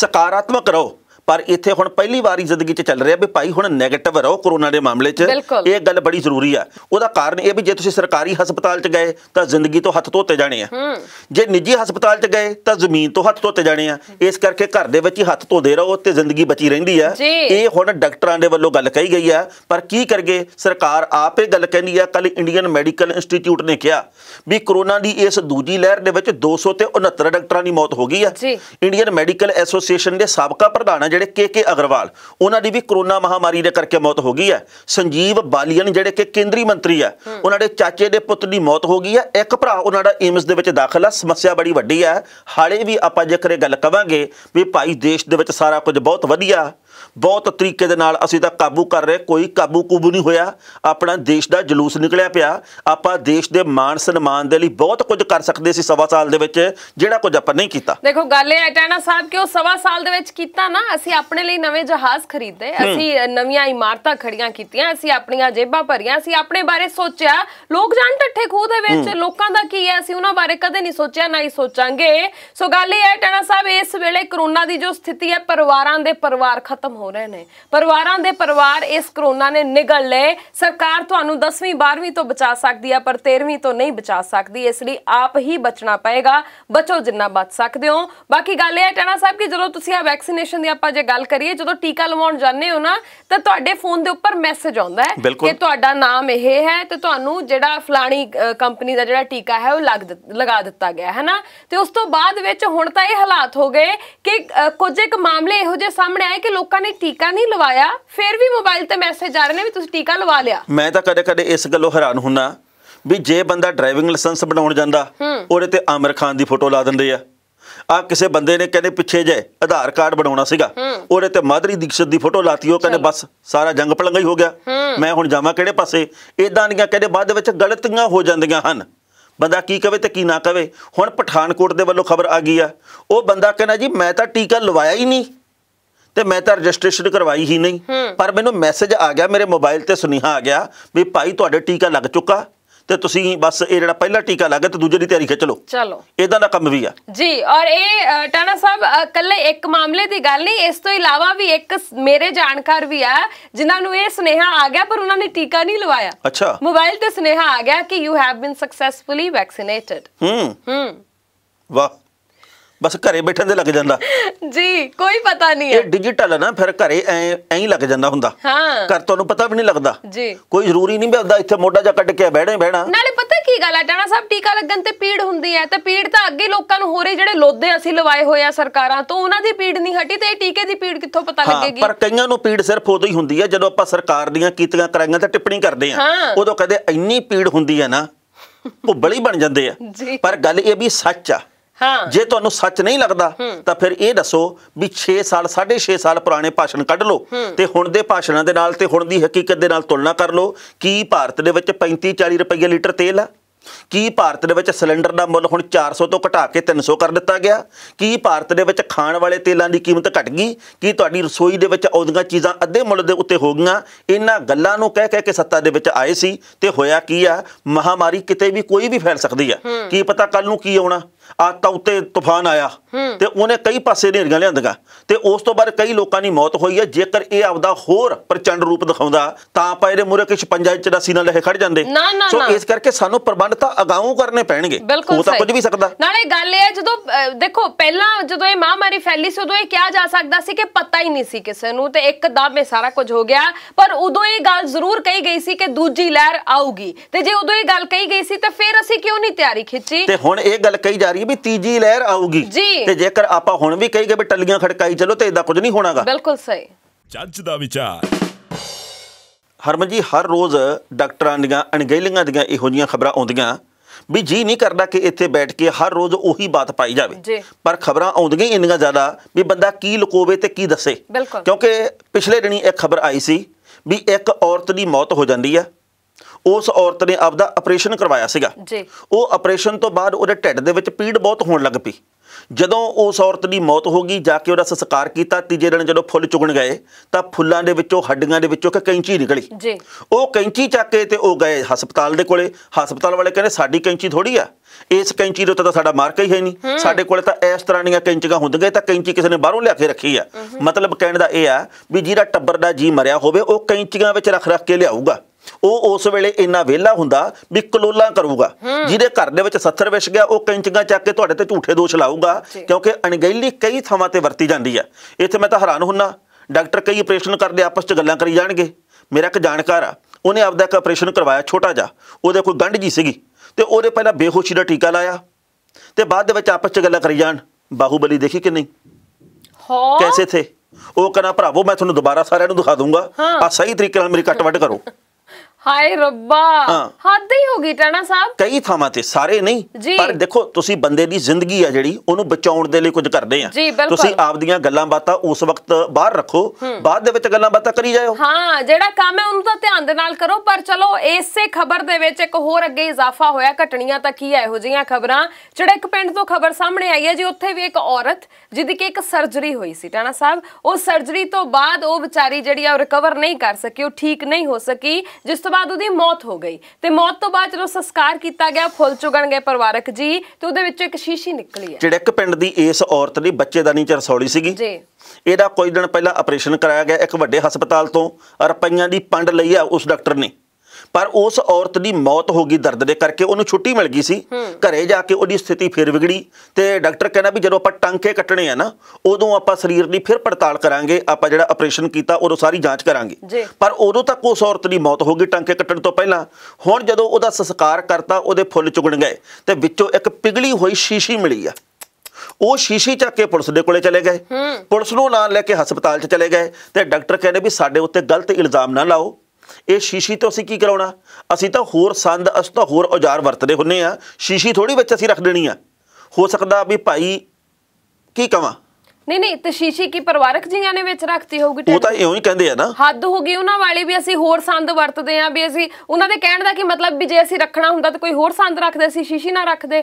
ਸਕਾਰਾਤਮਕ ਰਹੋ ਪਰ ਇੱਥੇ ਹੁਣ ਪਹਿਲੀ ਵਾਰੀ ਜ਼ਿੰਦਗੀ 'ਚ ਚੱਲ ਰਿਹਾ ਵੀ ਭਾਈ ਹੁਣ 네ਗੇਟਿਵ ਰਹੋ ਕੋਰੋਨਾ ਦੇ ਮਾਮਲੇ 'ਚ ਇਹ ਗੱਲ ਬੜੀ ਜ਼ਰੂਰੀ ਆ ਉਹਦਾ ਕਾਰਨ ਇਹ ਵੀ ਜੇ ਤੁਸੀਂ ਸਰਕਾਰੀ ਹਸਪਤਾਲ 'ਚ ਗਏ ਤਾਂ ਜ਼ਿੰਦਗੀ ਤੋਂ ਹੱਥ ਧੋਤੇ ਜਾਣੇ ਆ ਜੇ ਨਿੱਜੀ ਹਸਪਤਾਲ 'ਚ ਗਏ ਤਾਂ ਜ਼ਮੀਨ ਤੋਂ ਹੱਥ ਧੋਤੇ ਜਾਣੇ ਆ ਇਸ ਕਰਕੇ ਘਰ ਦੇ ਵਿੱਚ ਹੀ ਹੱਥ ਧੋਦੇ ਰਹੋ ਤੇ ਜ਼ਿੰਦਗੀ ਬਚੀ ਰਹਿੰਦੀ ਆ ਇਹ ਹੁਣ ਡਾਕਟਰਾਂ ਦੇ ਵੱਲੋਂ ਗੱਲ ਕਹੀ ਗਈ ਆ ਪਰ ਕੀ ਕਰਗੇ ਸਰਕਾਰ ਆਪ ਇਹ ਗੱਲ ਕਹਿੰਦੀ ਆ ਕੱਲ ਇੰਡੀਅਨ ਮੈਡੀਕਲ ਇੰਸਟੀਚਿਊਟ ਨੇ ਕਿਹਾ ਵੀ ਕੋਰੋਨਾ ਦੀ ਇਸ ਦੂਜੀ ਲਹਿਰ ਦੇ ਵਿੱਚ 269 ਡਾਕਟਰਾਂ ਦੀ ਮੌਤ ਹੋ ਗਈ ਆ ਇੰਡੀਅਨ ਮੈਡੀਕਲ ਐਸੋਸੀਏਸ਼ਨ ਦੇ ਸਾਬਕਾ ਪ੍ਰਧਾਨ ਜਿਹੜੇ ਕੇ ਕੇ ਅਗਰਵਾਲ ਉਹਨਾਂ ਦੀ ਵੀ ਕਰੋਨਾ ਮਹਾਮਾਰੀ ਦੇ ਕਰਕੇ ਮੌਤ ਹੋ ਗਈ ਹੈ ਸੰਜੀਵ ਬਾਲੀਅਨ ਜਿਹੜੇ ਕਿ ਕੇਂਦਰੀ ਮੰਤਰੀ ਹੈ ਉਹਨਾਂ ਦੇ ਚਾਚੇ ਦੇ ਪੁੱਤ ਦੀ ਮੌਤ ਹੋ ਗਈ ਹੈ ਇੱਕ ਭਰਾ ਉਹਨਾਂ ਦਾ ਏਮਸ ਦੇ ਵਿੱਚ ਦਾਖਲ ਹੈ ਸਮੱਸਿਆ ਬੜੀ ਵੱਡੀ ਹੈ ਹਾਲੇ ਵੀ ਆਪਾਂ ਜੇਕਰ ਗੱਲ ਕਵਾਂਗੇ ਵੀ ਭਾਈ ਦੇਸ਼ ਦੇ ਵਿੱਚ ਸਾਰਾ ਕੁਝ ਬਹੁਤ ਵਧੀਆ ਬਹੁਤ ਤਰੀਕੇ ਦੇ ਨਾਲ ਅਸੀਂ ਤਾਂ ਕਾਬੂ ਕਰ ਰਹੇ ਕੋਈ ਕਾਬੂ ਕੂਬੂ ਨਹੀਂ ਹੋਇਆ ਆਪਣਾ ਦੇਸ਼ ਦਾ ਜਲੂਸ ਨਿਕਲਿਆ ਪਿਆ ਆਪਾਂ ਦੇਸ਼ ਦੇ ਮਾਣ ਸਨਮਾਨ ਦੇ ਲਈ ਬਹੁਤ ਕੁਝ ਕਰ ਸਕਦੇ ਸੀ ਸਵਾ ਸਾਲ ਦੇ ਵਿੱਚ ਜਿਹੜਾ ਕੁਝ ਆਪਾਂ ਨਹੀਂ ਕੀਤਾ ਦੇਖੋ ਗੱਲ ਇਹ ਹੈ ਟਾਣਾ ਸਾਹਿਬ ਕਿ ਉਹ ਸਵਾ ਸਾਲ ਦੇ ਵਿੱਚ ਕੀਤਾ ਨਾ ਅਸੀਂ ਆਪਣੇ ਲਈ ਨਵੇਂ ਜਹਾਜ਼ ਖਰੀਦੇ ਅਸੀਂ ਨਵੀਆਂ ਇਮਾਰਤਾਂ ਖੜੀਆਂ ਕੀਤੀਆਂ ਅਸੀਂ ਆਪਣੀਆਂ ਜੇਬਾਂ ਭਰੀਆਂ ਅਸੀਂ ਆਪਣੇ ਬਾਰੇ ਸੋਚਿਆ ਲੋਕ ਜਾਣ ਟੱਠੇ ਖੂਹ ਦੇ ਵਿੱਚ ਲੋਕਾਂ ਦਾ ਕੀ ਹੈ ਅਸੀਂ ਉਹਨਾਂ ਬਾਰੇ ਕਦੇ ਨਹੀਂ ਸੋਚਿਆ ਨਾ ਹੀ ਸੋਚਾਂਗੇ ਸੋ ਗੱਲ ਇਹ ਹੈ ਟਾਣਾ ਸਾਹਿਬ ਇਸ ਵੇਲੇ ਕਰੋਨਾ ਦੀ ਜੋ ਸਥਿਤੀ ਹੈ ਪਰਿਵਾਰਾਂ ਦੇ ਪਰਿਵਾਰ ਖਤਮ ਹੋ ਹੋ ਰਹੇ ਨੇ ਪਰਿਵਾਰਾਂ ਦੇ ਪਰਿਵਾਰ ਇਸ ਕਰੋਨਾ ਨੇ ਨਿਗਲ ਲਏ ਸਰਕਾਰ ਤੁਹਾਨੂੰ 10ਵੀਂ 12ਵੀਂ ਤੋਂ ਬਚਾ ਸਕਦੀ ਆ ਪਰ 13ਵੀਂ ਤੋਂ ਨਹੀਂ ਬਚਾ ਸਕਦੀ ਇਸ ਲਈ ਆਪ ਹੀ ਬਚਣਾ ਪਏਗਾ ਬਚੋ ਜਿੰਨਾ ਬਚ ਸਕਦੇ ਹੋ ਬਾਕੀ ਗੱਲ ਇਹ ਹੈ ਟਾਣਾ ਸਾਹਿਬ ਕਿ ਜਦੋਂ ਤੁਸੀਂ ਆ ਵੈਕਸੀਨੇਸ਼ਨ ਦੀ ਆਪਾਂ ਜੇ ਗੱਲ ਕਰੀਏ ਜਦੋਂ ਟੀਕਾ ਲਵਾਉਣ ਜਾਂਦੇ ਹੋ ਨਾ ਤਾਂ ਤੁਹਾਡੇ ਫੋਨ ਦੇ ਉੱਪਰ ਮੈਸੇਜ ਆਉਂਦਾ ਹੈ ਕਿ ਤੁਹਾਡਾ ਨਾਮ ਇਹ ਹੈ ਤੇ ਤੁਹਾਨੂੰ ਜਿਹੜਾ ਫਲਾਣੀ ਕੰਪਨੀ ਦਾ ਜਿਹੜਾ ਟੀਕਾ ਹੈ ਉਹ ਲਗਾ ਦਿੱਤਾ ਗਿਆ ਹੈ ਨਾ ਤੇ ਉਸ ਤੋਂ ਬਾਅਦ ਵਿੱਚ ਹੁਣ ਤਾਂ ਇਹ ਹਾਲਾਤ ਹੋ ਗਏ ਕਿ ਕੁਝ ਇੱਕ ਮਾਮਲੇ ਇਹੋ ਜਿਹੇ ਸਾਹਮਣੇ ਆਏ ਕਿ ਲੋਕਾਂ ਨੇ ਟੀਕਾ ਨਹੀਂ ਲਵਾਇਆ ਫਿਰ ਵੀ ਮੋਬਾਈਲ ਤੇ ਮੈਸੇਜ ਆ ਰਹੇ ਨੇ ਵੀ ਤੁਸੀਂ ਟੀਕਾ ਲਵਾ ਲਿਆ ਮੈਂ ਤਾਂ ਕਦੇ ਕਦੇ ਇਸ ਗੱਲੋਂ ਹੈਰਾਨ ਹੁੰਨਾ ਵੀ ਜੇ ਬੰਦਾ ਡਰਾਈਵਿੰਗ ਲਾਇਸੈਂਸ ਬਣਾਉਣ ਜਾਂਦਾ ਉਹਦੇ ਤੇ ਅਮਰ ਖਾਨ ਦੀ ਫੋਟੋ ਲਾ ਦਿੰਦੇ ਆ ਆ ਕਿਸੇ ਬੰਦੇ ਨੇ ਕਹਿੰਦੇ ਪਿੱਛੇ ਜੇ ਆਧਾਰ ਕਾਰਡ ਬਣਾਉਣਾ ਸੀਗਾ ਉਹਦੇ ਤੇ ਮਾਧਰੀ ਦੀਕਸ਼ਤ ਦੀ ਫੋਟੋ ਲਾਤੀ ਉਹ ਕਹਿੰਦੇ ਬਸ ਸਾਰਾ ਜੰਗ ਪਲੰਗਾ ਹੀ ਹੋ ਗਿਆ ਮੈਂ ਹੁਣ ਜਾਵਾਂ ਕਿਹੜੇ ਪਾਸੇ ਇਦਾਂ ਦੀਆਂ ਕਹਿੰਦੇ ਬਾਅਦ ਵਿੱਚ ਗਲਤੀਆਂ ਹੋ ਜਾਂਦੀਆਂ ਹਨ ਬੰਦਾ ਕੀ ਕਵੇ ਤੇ ਕੀ ਨਾ ਕਵੇ ਹੁਣ ਪਠਾਨਕੋਟ ਦੇ ਵੱਲੋਂ ਖਬਰ ਆ ਗਈ ਆ ਉਹ ਬੰਦਾ ਕਹਿੰਦਾ ਜੀ ਮੈਂ ਤਾਂ ਟੀਕਾ ਲਵਾਇਆ ਹੀ ਨਹੀਂ ਤੇ ਮੈਂ ਤਾਂ ਰਜਿਸਟ੍ਰੇਸ਼ਨ ਕਰਵਾਈ ਹੀ ਨਹੀਂ ਪਰ ਮੈਨੂੰ ਮੈਸੇਜ ਆ ਗਿਆ ਮੇਰੇ ਮੋਬਾਈਲ ਤੇ ਸੁਨੇਹਾ ਆ ਗਿਆ ਵੀ ਭਾਈ ਤੁਹਾਡੇ ਟੀਕਾ ਲੱਗ ਚੁੱਕਾ ਤੇ ਤੁਸੀਂ ਬਸ ਇਹ ਜਿਹੜਾ ਪਹਿਲਾ ਟੀਕਾ ਲੱਗਾ ਤੇ ਦੂਜੇ ਦੀ ਤਿਆਰੀ ਖਿੱਚ ਲਓ ਚਲੋ ਇਦਾਂ ਦਾ ਕੰਮ ਵੀ ਆ ਜੀ ਔਰ ਇਹ ਟਾਣਾ ਸਾਹਿਬ ਕੱਲੇ ਇੱਕ ਮਾਮਲੇ ਦੀ ਗੱਲ ਨਹੀਂ ਇਸ ਤੋਂ ਇਲਾਵਾ ਵੀ ਇੱਕ ਮੇਰੇ ਜਾਣਕਾਰ ਵੀ ਆ ਜਿਨ੍ਹਾਂ ਨੂੰ ਇਹ ਸੁਨੇਹਾ ਆ ਗਿਆ ਪਰ ਉਹਨਾਂ ਨੇ ਟੀਕਾ ਨਹੀਂ ਲਵਾਇਆ ਅੱਛਾ ਮੋਬਾਈਲ ਤੇ ਸੁਨੇਹਾ ਆ ਗਿਆ ਕਿ you have been successfully vaccinated ਹੂੰ ਹੂੰ ਵਾਹ ਬਸ ਘਰੇ ਬੈਠਣ ਦੇ ਲੱਗ ਜਾਂਦਾ ਜੀ ਕੋਈ ਪਤਾ ਨਹੀਂ ਹੈ ਇਹ ਡਿਜੀਟਲ ਹੈ ਨਾ ਫਿਰ ਘਰੇ ਐ ਐਂ ਹੀ ਲੱਗ ਜਾਂਦਾ ਹੁੰਦਾ ਹਾਂ ਘਰ ਤੁਹਾਨੂੰ ਪਤਾ ਵੀ ਨਹੀਂ ਲੱਗਦਾ ਜੀ ਕੋਈ ਜ਼ਰੂਰੀ ਨਹੀਂ ਬੰਦਾ ਇੱਥੇ ਮੋਢਾ ਜਾ ਕੱਟ ਕੇ ਬਹਿਣਾ ਬਹਿਣਾ ਨਾਲੇ ਪਤਾ ਕੀ ਗੱਲ ਆ ਟਾਣਾ ਸਾਹਿਬ ਟੀਕਾ ਲੱਗਣ ਤੇ ਪੀੜ ਹੁੰਦੀ ਹੈ ਤੇ ਪੀੜ ਤਾਂ ਅੱਗੇ ਲੋਕਾਂ ਨੂੰ ਹੋ ਰਹੀ ਜਿਹੜੇ ਲੋਦੇ ਅਸੀਂ ਲਵਾਏ ਹੋਏ ਆ ਸਰਕਾਰਾਂ ਤੋਂ ਉਹਨਾਂ ਦੀ ਪੀੜ ਨਹੀਂ ਹਟੀ ਤੇ ਇਹ ਟੀਕੇ ਦੀ ਪੀੜ ਕਿੱਥੋਂ ਪਤਾ ਲੱਗੇਗੀ ਪਰ ਕਈਆਂ ਨੂੰ ਪੀੜ ਸਿਰਫ ਉਦੋਂ ਹੀ ਹੁੰਦੀ ਹੈ ਜਦੋਂ ਆਪਾਂ ਸਰਕਾਰ ਦੀਆਂ ਕੀਤੀਆਂ ਕਰਾਈਆਂ ਤੇ ਟਿੱਪਣੀ ਕਰਦੇ ਆ ਉਦੋਂ ਕਹਿੰਦੇ ਇੰਨੀ ਪੀੜ ਹੁੰਦੀ ਹੈ ਨਾ ਉਹ ਬਲੀ ਬਣ ਜਾਂਦੇ ਆ [LAUGHS] ਪਰ ਗੱਲ ਇਹ ਵੀ ਸੱਚ ਆ ਹਾਂ ਜੇ ਤੁਹਾਨੂੰ ਸੱਚ ਨਹੀਂ ਲੱਗਦਾ ਤਾਂ ਫਿਰ ਇਹ ਦੱਸੋ ਵੀ 6 ਸਾਲ 6.5 ਸਾਲ ਪੁਰਾਣੇ ਭਾਸ਼ਣ ਕੱਢ ਲਓ ਤੇ ਹੁਣ ਦੇ ਭਾਸ਼ਣਾਂ ਦੇ ਨਾਲ ਤੇ ਹੁਣ ਦੀ ਹਕੀਕਤ ਦੇ ਨਾਲ ਤੁਲਨਾ ਕਰ ਲਓ ਕੀ ਭਾਰਤ ਦੇ ਵਿੱਚ 35 40 ਰੁਪਏ ਲੀਟਰ ਤੇਲ ਆ ਕੀ ਭਾਰਤ ਦੇ ਵਿੱਚ ਸਿਲੰਡਰ ਦਾ ਮੁੱਲ ਹੁਣ 400 ਤੋਂ ਘਟਾ ਕੇ 300 ਕਰ ਦਿੱਤਾ ਗਿਆ ਕੀ ਭਾਰਤ ਦੇ ਵਿੱਚ ਖਾਣ ਵਾਲੇ ਤੇਲਾਂ ਦੀ ਕੀਮਤ ਘਟ ਗਈ ਕੀ ਤੁਹਾਡੀ ਰਸੋਈ ਦੇ ਵਿੱਚ ਆਉਂਦੀਆਂ ਚੀਜ਼ਾਂ ਅੱਧੇ ਮੁੱਲ ਦੇ ਉੱਤੇ ਹੋ ਗਈਆਂ ਇਹਨਾਂ ਗੱਲਾਂ ਨੂੰ ਕਹਿ ਕਹਿ ਕੇ ਸੱਤਾ ਦੇ ਵਿੱਚ ਆਏ ਸੀ ਤੇ ਹੋਇਆ ਕੀ ਆ ਮਹਾਮਾਰੀ ਕਿਤੇ ਵੀ ਕੋਈ ਵੀ ਫੈਲ ਸਕਦੀ ਆ ਕੀ ਪਤਾ ਕੱਲ ਨੂੰ ਕੀ ਆਉਣਾ ਆਤਾ ਉੱਤੇ ਤੂਫਾਨ ਆਇਆ ਤੇ ਉਹਨੇ ਕਈ ਪਾਸੇ ਨੇਰੀਆਂ ਲਿਆਂਦੀਆਂ ਤੇ ਉਸ ਤੋਂ ਬਾਅਦ ਕਈ ਲੋਕਾਂ ਦੀ ਮੌਤ ਹੋਈ ਹੈ ਜੇਕਰ ਇਹ ਆਪਦਾ ਹੋਰ ਪ੍ਰਚੰਡ ਰੂਪ ਦਿਖਾਉਂਦਾ ਤਾਂ ਆਪਾਂ ਇਹਦੇ ਮੂਰੇ ਕਿਛ 5584 ਨਾਲ ਲੈ ਖੜ ਜਾਂਦੇ ਸੋ ਇਸ ਕਰਕੇ ਸਾਨੂੰ ਪ੍ਰਬੰਧ ਤਾਂ ਅਗਾਉਂ ਕਰਨੇ ਪੈਣਗੇ ਉਹ ਤਾਂ ਕੁਝ ਵੀ ਸਕਦਾ ਨਾਲੇ ਗੱਲ ਇਹ ਹੈ ਜਦੋਂ ਦੇਖੋ ਪਹਿਲਾਂ ਜਦੋਂ ਇਹ ਮਹਾਮਾਰੀ ਫੈਲੀ ਸੀ ਉਦੋਂ ਇਹ ਕਿਹਾ ਜਾ ਸਕਦਾ ਸੀ ਕਿ ਪਤਾ ਹੀ ਨਹੀਂ ਸੀ ਕਿਸੇ ਨੂੰ ਤੇ ਇੱਕਦਮ ਇਹ ਸਾਰਾ ਕੁਝ ਹੋ ਗਿਆ ਪਰ ਉਦੋਂ ਇਹ ਗੱਲ ਜ਼ਰੂਰ ਕਹੀ ਗਈ ਸੀ ਕਿ ਦੂਜੀ ਲਹਿਰ ਆਊਗੀ ਤੇ ਜੇ ਉਦੋਂ ਇਹ ਗੱਲ ਕਹੀ ਗਈ ਸੀ ਤਾਂ ਫਿਰ ਅਸੀਂ ਕਿਉਂ ਨਹੀਂ ਤਿਆਰੀ ਖਿੱਚੀ ਤੇ ਹੁਣ ਇਹ ਗੱਲ ਕਹੀ ਜਾ ਰਹੀ ਹੈ ਵੀ ਤੀਜੀ ਲਹਿਰ ਆਊਗੀ ਤੇ ਜੇਕਰ ਆਪਾਂ ਹੁਣ ਵੀ ਕਹੀਏ ਵੀ ਟੱਲੀਆਂ ਖੜਕਾਈ ਚਲੋ ਤੇ ਇਦਾਂ ਕੁਝ ਨਹੀਂ ਹੋਣਾਗਾ ਬਿਲਕੁਲ ਸਹੀ ਜੱਜ ਦਾ ਵਿਚਾਰ ਹਰਮਨ ਜੀ ਹਰ ਰੋਜ਼ ਡਾਕਟਰਾਂ ਦੀਆਂ ਅਣਗਹਿਲੀਆਂ ਦੀਆਂ ਇਹੋ ਜੀਆਂ ਖਬਰਾਂ ਆਉਂਦੀਆਂ ਵੀ ਜੀ ਨਹੀਂ ਕਰਦਾ ਕਿ ਇੱਥੇ ਬੈਠ ਕੇ ਹਰ ਰੋਜ਼ ਉਹੀ ਬਾਤ ਪਾਈ ਜਾਵੇ ਪਰ ਖਬਰਾਂ ਆਉਂਦੀਆਂ ਇੰਨੀਆਂ ਜ਼ਿਆਦਾ ਵੀ ਬੰਦਾ ਕੀ ਲੁਕੋਵੇ ਤੇ ਕੀ ਦੱਸੇ ਕਿਉਂਕਿ ਪਿਛਲੇ ਦਿਨੀ ਇੱਕ ਖਬਰ ਆਈ ਸੀ ਵੀ ਇੱਕ ਔਰਤ ਦੀ ਮੌਤ ਹੋ ਜਾਂਦੀ ਹੈ ਉਸ ਔਰਤ ਨੇ ਆਪਦਾ ਆਪਰੇਸ਼ਨ ਕਰਵਾਇਆ ਸੀਗਾ ਜੀ ਉਹ ਆਪਰੇਸ਼ਨ ਤੋਂ ਬਾਅਦ ਉਹਦੇ ਢਿੱਡ ਦੇ ਵਿੱਚ ਪੀੜ ਬਹੁਤ ਹੋਣ ਲੱਗ ਪਈ ਜਦੋਂ ਉਸ ਔਰਤ ਦੀ ਮੌਤ ਹੋ ਗਈ ਜਾ ਕੇ ਉਹਦਾ ਸੰਸਕਾਰ ਕੀਤਾ ਤੀਜੇ ਦਿਨ ਜਦੋਂ ਫੁੱਲ ਚੁਗਣ ਗਏ ਤਾਂ ਫੁੱਲਾਂ ਦੇ ਵਿੱਚੋਂ ਹੱਡੀਆਂ ਦੇ ਵਿੱਚੋਂ ਇੱਕ ਕੈਂਚੀ ਨਿਕਲੀ ਜੀ ਉਹ ਕੈਂਚੀ ਚੱਕ ਕੇ ਤੇ ਉਹ ਗਏ ਹਸਪਤਾਲ ਦੇ ਕੋਲੇ ਹਸਪਤਾਲ ਵਾਲੇ ਕਹਿੰਦੇ ਸਾਡੀ ਕੈਂਚੀ ਥੋੜੀ ਆ ਇਸ ਕੈਂਚੀ ਦੇ ਉੱਤੇ ਤਾਂ ਸਾਡਾ ਮਾਰਕਾ ਹੀ ਹੈ ਨਹੀਂ ਸਾਡੇ ਕੋਲੇ ਤਾਂ ਇਸ ਤਰ੍ਹਾਂ ਦੀਆਂ ਕੈਂਚੀਆਂ ਹੁੰਦੀਆਂ ਤਾਂ ਕੈਂਚੀ ਕਿਸੇ ਨੇ ਬਾਹਰੋਂ ਲਿਆ ਕੇ ਰੱਖੀ ਆ ਮਤਲਬ ਕਹਿਣ ਦਾ ਇਹ ਆ ਵੀ ਜਿਹੜਾ ਟੱਬਰ ਦਾ ਜੀ ਮਰਿਆ ਹੋਵੇ ਉਹ ਕੈਂਚੀਆਂ ਵਿੱਚ ਰੱਖ ਰੱਖ ਕੇ ਲਿਆਊਗਾ ਉਹ ਉਸ ਵੇਲੇ ਇੰਨਾ ਵਿਹਲਾ ਹੁੰਦਾ ਵੀ ਕਲੋਲਾ ਕਰੂਗਾ ਜਿਹਦੇ ਘਰ ਦੇ ਵਿੱਚ 70 ਵਿਸ਼ ਗਿਆ ਉਹ ਕੈਂਚੀਆਂ ਚੱਕ ਕੇ ਤੁਹਾਡੇ ਤੇ ਝੂਠੇ ਦੋਸ਼ ਲਾਊਗਾ ਕਿਉਂਕਿ ਅਣਗਹਿਲੀ ਕਈ ਥਾਵਾਂ ਤੇ ਵਰਤੀ ਜਾਂਦੀ ਹੈ ਇੱਥੇ ਮੈਂ ਤਾਂ ਹੈਰਾਨ ਹੁੰਨਾ ਡਾਕਟਰ ਕਈ ਆਪਰੇਸ਼ਨ ਕਰਦੇ ਆਪਸ 'ਚ ਗੱਲਾਂ ਕਰੀ ਜਾਣਗੇ ਮੇਰਾ ਇੱਕ ਜਾਣਕਾਰ ਆ ਉਹਨੇ ਆਪਦਾ ਇੱਕ ਆਪਰੇਸ਼ਨ ਕਰਵਾਇਆ ਛੋਟਾ ਜਿਹਾ ਉਹਦੇ ਕੋਈ ਗੰਢ ਜੀ ਸੀਗੀ ਤੇ ਉਹਦੇ ਪਹਿਲਾਂ ਬੇਹੋਸ਼ੀ ਦਾ ਟੀਕਾ ਲਾਇਆ ਤੇ ਬਾਅਦ ਦੇ ਵਿੱਚ ਆਪਸ 'ਚ ਗੱਲਾਂ ਕਰੀ ਜਾਣ ਬਾਹੂਬਲੀ ਦੇਖੀ ਕਿ ਨਹੀਂ ਹਾਂ ਕੈਸੇ ਥੇ ਉਹ ਕਹਿੰਦਾ ਭਰਾਵੋ ਮੈਂ ਤੁਹਾਨੂੰ ਦੁਬਾਰਾ ਸਾਰਿਆਂ ਨੂੰ ਦਿਖਾ ਦੂੰਗਾ ਆ ਸਹੀ ਤਰੀਕੇ ਨਾਲ ਮੇਰੀ ਕੱਟ ਵੱਟ ਕਰੋ ਹਾਏ ਰੱਬਾ ਹੱਦ ਹੀ ਹੋ ਗਈ ਟਾਣਾ ਸਾਹਿਬ ਕਈ ਥਾਵਾਂ ਤੇ ਸਾਰੇ ਨਹੀਂ ਪਰ ਦੇਖੋ ਤੁਸੀਂ ਬੰਦੇ ਦੀ ਜ਼ਿੰਦਗੀ ਆ ਜਿਹੜੀ ਉਹਨੂੰ ਬਚਾਉਣ ਦੇ ਲਈ ਕੁਝ ਕਰਦੇ ਆ ਤੁਸੀਂ ਆਪਦੀਆਂ ਗੱਲਾਂ ਬਾਤਾਂ ਉਸ ਵਕਤ ਬਾਹਰ ਰੱਖੋ ਬਾਅਦ ਦੇ ਵਿੱਚ ਗੱਲਾਂ ਬਾਤਾਂ ਕਰੀ ਜਾਇਓ ਹਾਂ ਜਿਹੜਾ ਕੰਮ ਹੈ ਉਹਨੂੰ ਤਾਂ ਧਿਆਨ ਦੇ ਨਾਲ ਕਰੋ ਪਰ ਚਲੋ ਇਸੇ ਖਬਰ ਦੇ ਵਿੱਚ ਇੱਕ ਹੋਰ ਅੱਗੇ ਇਜ਼ਾਫਾ ਹੋਇਆ ਘਟਣੀਆਂ ਤਾਂ ਕੀ ਹੈ ਇਹੋ ਜਿਹੀਆਂ ਖਬਰਾਂ ਜਿਹੜਾ ਇੱਕ ਪਿੰਡ ਤੋਂ ਖਬਰ ਸਾਹਮਣੇ ਆਈ ਹੈ ਜੀ ਉੱਥੇ ਵੀ ਇੱਕ ਔਰਤ ਜਿਹਦੀ ਕਿ ਇੱਕ ਸਰਜਰੀ ਹੋਈ ਸੀ ਟਾਣਾ ਸਾਹਿਬ ਉਹ ਸਰਜਰੀ ਤੋਂ ਬਾਅਦ ਉਹ ਵਿਚਾਰੀ ਜਿਹੜੀ ਆ ਰਿਕਵਰ ਨਹੀਂ ਕਰ ਸਕੀ ਉਹ ਠੀਕ ਨਹੀਂ ਹੋ ਸਕੀ ਜਿਸ ਤੋਂ ਬਾਅਦ ਉਹਦੀ ਮੌਤ ਹੋ ਗਈ ਤੇ ਮੌਤ ਤੋਂ ਬਾਅਦ ਜਦੋਂ ਸੰਸਕਾਰ ਕੀਤਾ ਗਿਆ ਫੁੱਲ ਚੁਗਣ ਗਏ ਪਰਿਵਾਰਕ ਜੀ ਤੇ ਉਹਦੇ ਵਿੱਚੋਂ ਇੱਕ ਸ਼ੀਸ਼ੀ ਨਿਕਲੀ ਹੈ ਇੱਕ ਪਿੰਡ ਦੀ ਇਸ ਔਰਤ ਦੀ ਬੱਚੇਦਾਨੀ ਚ ਰਸੌਲੀ ਸੀਗੀ ਜੀ ਇਹਦਾ ਕੁਝ ਦਿਨ ਪਹਿਲਾਂ ਆਪਰੇਸ਼ਨ ਕਰਾਇਆ ਗਿਆ ਇੱਕ ਵੱਡੇ ਹਸਪਤਾਲ ਤੋਂ ਰੁਪਈਆਂ ਦੀ ਪੰਡ ਲਈ ਆ ਉਸ ਡਾਕਟਰ ਨੇ ਪਰ ਉਸ ਔਰਤ ਦੀ ਮੌਤ ਹੋ ਗਈ ਦਰਦ ਦੇ ਕਰਕੇ ਉਹਨੂੰ ਛੁੱਟੀ ਮਿਲ ਗਈ ਸੀ ਘਰੇ ਜਾ ਕੇ ਉਹਦੀ ਸਥਿਤੀ ਫਿਰ ਵਿਗੜੀ ਤੇ ਡਾਕਟਰ ਕਹਿੰਦਾ ਵੀ ਜਦੋਂ ਆਪਾਂ ਟਾਂਕੇ ਕੱਟਣੇ ਆ ਨਾ ਉਦੋਂ ਆਪਾਂ ਸਰੀਰ ਦੀ ਫਿਰ ਪੜਤਾਲ ਕਰਾਂਗੇ ਆਪਾਂ ਜਿਹੜਾ ਆਪਰੇਸ਼ਨ ਕੀਤਾ ਉਦੋਂ ਸਾਰੀ ਜਾਂਚ ਕਰਾਂਗੇ ਪਰ ਉਦੋਂ ਤੱਕ ਉਸ ਔਰਤ ਦੀ ਮੌਤ ਹੋ ਗਈ ਟਾਂਕੇ ਕੱਟਣ ਤੋਂ ਪਹਿਲਾਂ ਹੁਣ ਜਦੋਂ ਉਹਦਾ ਸੰਸਕਾਰ ਕਰਤਾ ਉਹਦੇ ਫੁੱਲ ਚੁਗਣ ਗਏ ਤੇ ਵਿੱਚੋਂ ਇੱਕ ਪਿਗਲੀ ਹੋਈ ਸ਼ੀਸ਼ੀ ਮਿਲੀ ਆ ਉਹ ਸ਼ੀਸ਼ੀ ਚੱਕ ਕੇ ਪੁਲਿਸ ਦੇ ਕੋਲੇ ਚਲੇ ਗਏ ਪੁਲਿਸ ਨੂੰ ਨਾਲ ਲੈ ਕੇ ਹਸਪਤਾਲ 'ਚ ਚਲੇ ਗਏ ਤੇ ਡਾਕਟਰ ਕਹਿੰਦੇ ਵੀ ਸਾਡੇ ਉੱਤੇ ਗਲਤ ਇਲਜ਼ਾਮ ਨਾ ਲਾਓ ਇਹ ਸ਼ੀਸ਼ੀ ਤੋਂ ਅਸੀਂ ਕੀ ਕਰਾਉਣਾ ਅਸੀਂ ਤਾਂ ਹੋਰ ਸੰਦ ਅਸੀਂ ਤਾਂ ਹੋਰ ਔਜ਼ਾਰ ਵਰਤਦੇ ਹੁੰਨੇ ਆ ਸ਼ੀਸ਼ੀ ਥੋੜੀ ਵਿੱਚ ਅਸੀਂ ਰੱਖ ਦੇਣੀ ਆ ਹੋ ਸਕਦਾ ਵੀ ਭਾਈ ਕੀ ਕਵਾਂ ਨਹੀਂ ਨਹੀਂ ਤੇ ਸ਼ੀਸ਼ੀ ਕੀ ਪਰਿਵਾਰਕ ਜੀਆਂ ਨੇ ਵਿੱਚ ਰੱਖਤੀ ਹੋਊਗੀ ਉਹ ਤਾਂ ਇਉਂ ਹੀ ਕਹਿੰਦੇ ਆ ਨਾ ਹੱਦ ਹੋ ਗਈ ਉਹਨਾਂ ਵਾਲੀ ਵੀ ਅਸੀਂ ਹੋਰ ਸੰਦ ਵਰਤਦੇ ਆ ਵੀ ਅਸੀਂ ਉਹਨਾਂ ਦੇ ਕਹਿਣ ਦਾ ਕੀ ਮਤਲਬ ਵੀ ਜੇ ਅਸੀਂ ਰੱਖਣਾ ਹੁੰਦਾ ਤਾਂ ਕੋਈ ਹੋਰ ਸੰਦ ਰੱਖਦੇ ਸੀ ਸ਼ੀਸ਼ੀ ਨਾ ਰੱਖਦੇ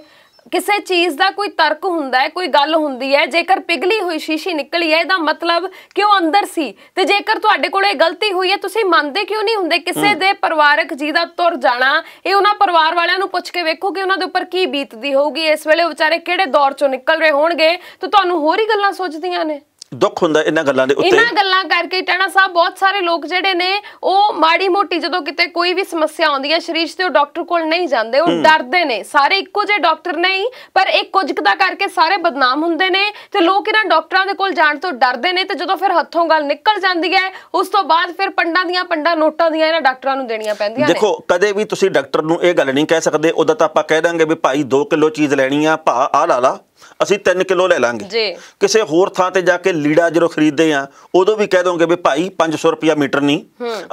ਕਿਸੇ ਚੀਜ਼ ਦਾ ਕੋਈ ਤਰਕ ਹੁੰਦਾ ਹੈ ਕੋਈ ਗੱਲ ਹੁੰਦੀ ਹੈ ਜੇਕਰ ਪਿਗਲੀ ਹੋਈ ਸ਼ੀਸ਼ੀ ਨਿਕਲੀ ਹੈ ਇਹਦਾ ਮਤਲਬ ਕਿ ਉਹ ਅੰਦਰ ਸੀ ਤੇ ਜੇਕਰ ਤੁਹਾਡੇ ਕੋਲ ਇਹ ਗਲਤੀ ਹੋਈ ਹੈ ਤੁਸੀਂ ਮੰਨਦੇ ਕਿਉਂ ਨਹੀਂ ਹੁੰਦੇ ਕਿਸੇ ਦੇ ਪਰਿਵਾਰਕ ਜੀ ਦਾ ਤੁਰ ਜਾਣਾ ਇਹ ਉਹਨਾਂ ਪਰਿਵਾਰ ਵਾਲਿਆਂ ਨੂੰ ਪੁੱਛ ਕੇ ਵੇਖੋ ਕਿ ਉਹਨਾਂ ਦੇ ਉੱਪਰ ਕੀ ਬੀਤਦੀ ਹੋਊਗੀ ਇਸ ਵੇਲੇ ਵਿਚਾਰੇ ਕਿਹੜੇ ਦੌਰ ਚੋਂ ਨਿਕਲ ਰਹੇ ਹੋਣਗੇ ਤੇ ਤੁਹਾਨੂੰ ਹੋਰ ਹੀ ਗੱਲਾਂ ਸੋਚਦੀਆਂ ਨੇ ਦੁੱਖ ਹੁੰਦਾ ਇਹਨਾਂ ਗੱਲਾਂ ਦੇ ਉੱਤੇ ਇਹਨਾਂ ਗੱਲਾਂ ਕਰਕੇ ਟਾਣਾ ਸਾਹਿਬ ਬਹੁਤ ਸਾਰੇ ਲੋਕ ਜਿਹੜੇ ਨੇ ਉਹ ਮਾੜੀ ਮੋਟੀ ਜਦੋਂ ਕਿਤੇ ਕੋਈ ਵੀ ਸਮੱਸਿਆ ਆਉਂਦੀ ਹੈ ਸਰੀਰ 'ਚ ਤੇ ਉਹ ਡਾਕਟਰ ਕੋਲ ਨਹੀਂ ਜਾਂਦੇ ਉਹ ਡਰਦੇ ਨੇ ਸਾਰੇ ਇੱਕੋ ਜਿਹੇ ਡਾਕਟਰ ਨਹੀਂ ਪਰ ਇਹ ਕੁਝ ਕਦਾ ਕਰਕੇ ਸਾਰੇ ਬਦਨਾਮ ਹੁੰਦੇ ਨੇ ਤੇ ਲੋਕ ਇਹਨਾਂ ਡਾਕਟਰਾਂ ਦੇ ਕੋਲ ਜਾਣ ਤੋਂ ਡਰਦੇ ਨੇ ਤੇ ਜਦੋਂ ਫਿਰ ਹੱਥੋਂ ਗੱਲ ਨਿਕਲ ਜਾਂਦੀ ਹੈ ਉਸ ਤੋਂ ਬਾਅਦ ਫਿਰ ਪੰਡਾਂ ਦੀਆਂ ਪੰਡਾਂ ਨੋਟਾਂ ਦੀਆਂ ਇਹਨਾਂ ਡਾਕਟਰਾਂ ਨੂੰ ਦੇਣੀਆਂ ਪੈਂਦੀਆਂ ਨੇ ਦੇਖੋ ਕਦੇ ਵੀ ਤੁਸੀਂ ਡਾਕਟਰ ਨੂੰ ਇਹ ਗੱਲ ਨਹੀਂ ਕਹਿ ਸਕਦੇ ਉਦੋਂ ਤਾਂ ਆਪਾਂ ਕਹਿ ਦਾਂਗੇ ਵੀ ਭਾਈ 2 ਕਿਲੋ ਚੀਜ਼ ਲੈਣੀ ਆ ਭਾ ਆ ਲਾ ਲਾ ਅਸੀਂ 3 ਕਿਲੋ ਲੈ ਲਾਂਗੇ ਜੀ ਕਿਸੇ ਹੋਰ ਥਾਂ ਤੇ ਜਾ ਕੇ ਲੀੜਾ ਜਦੋਂ ਖਰੀਦਦੇ ਆ ਉਦੋਂ ਵੀ ਕਹਿ ਦੋਗੇ ਵੀ ਭਾਈ 500 ਰੁਪਿਆ ਮੀਟਰ ਨਹੀਂ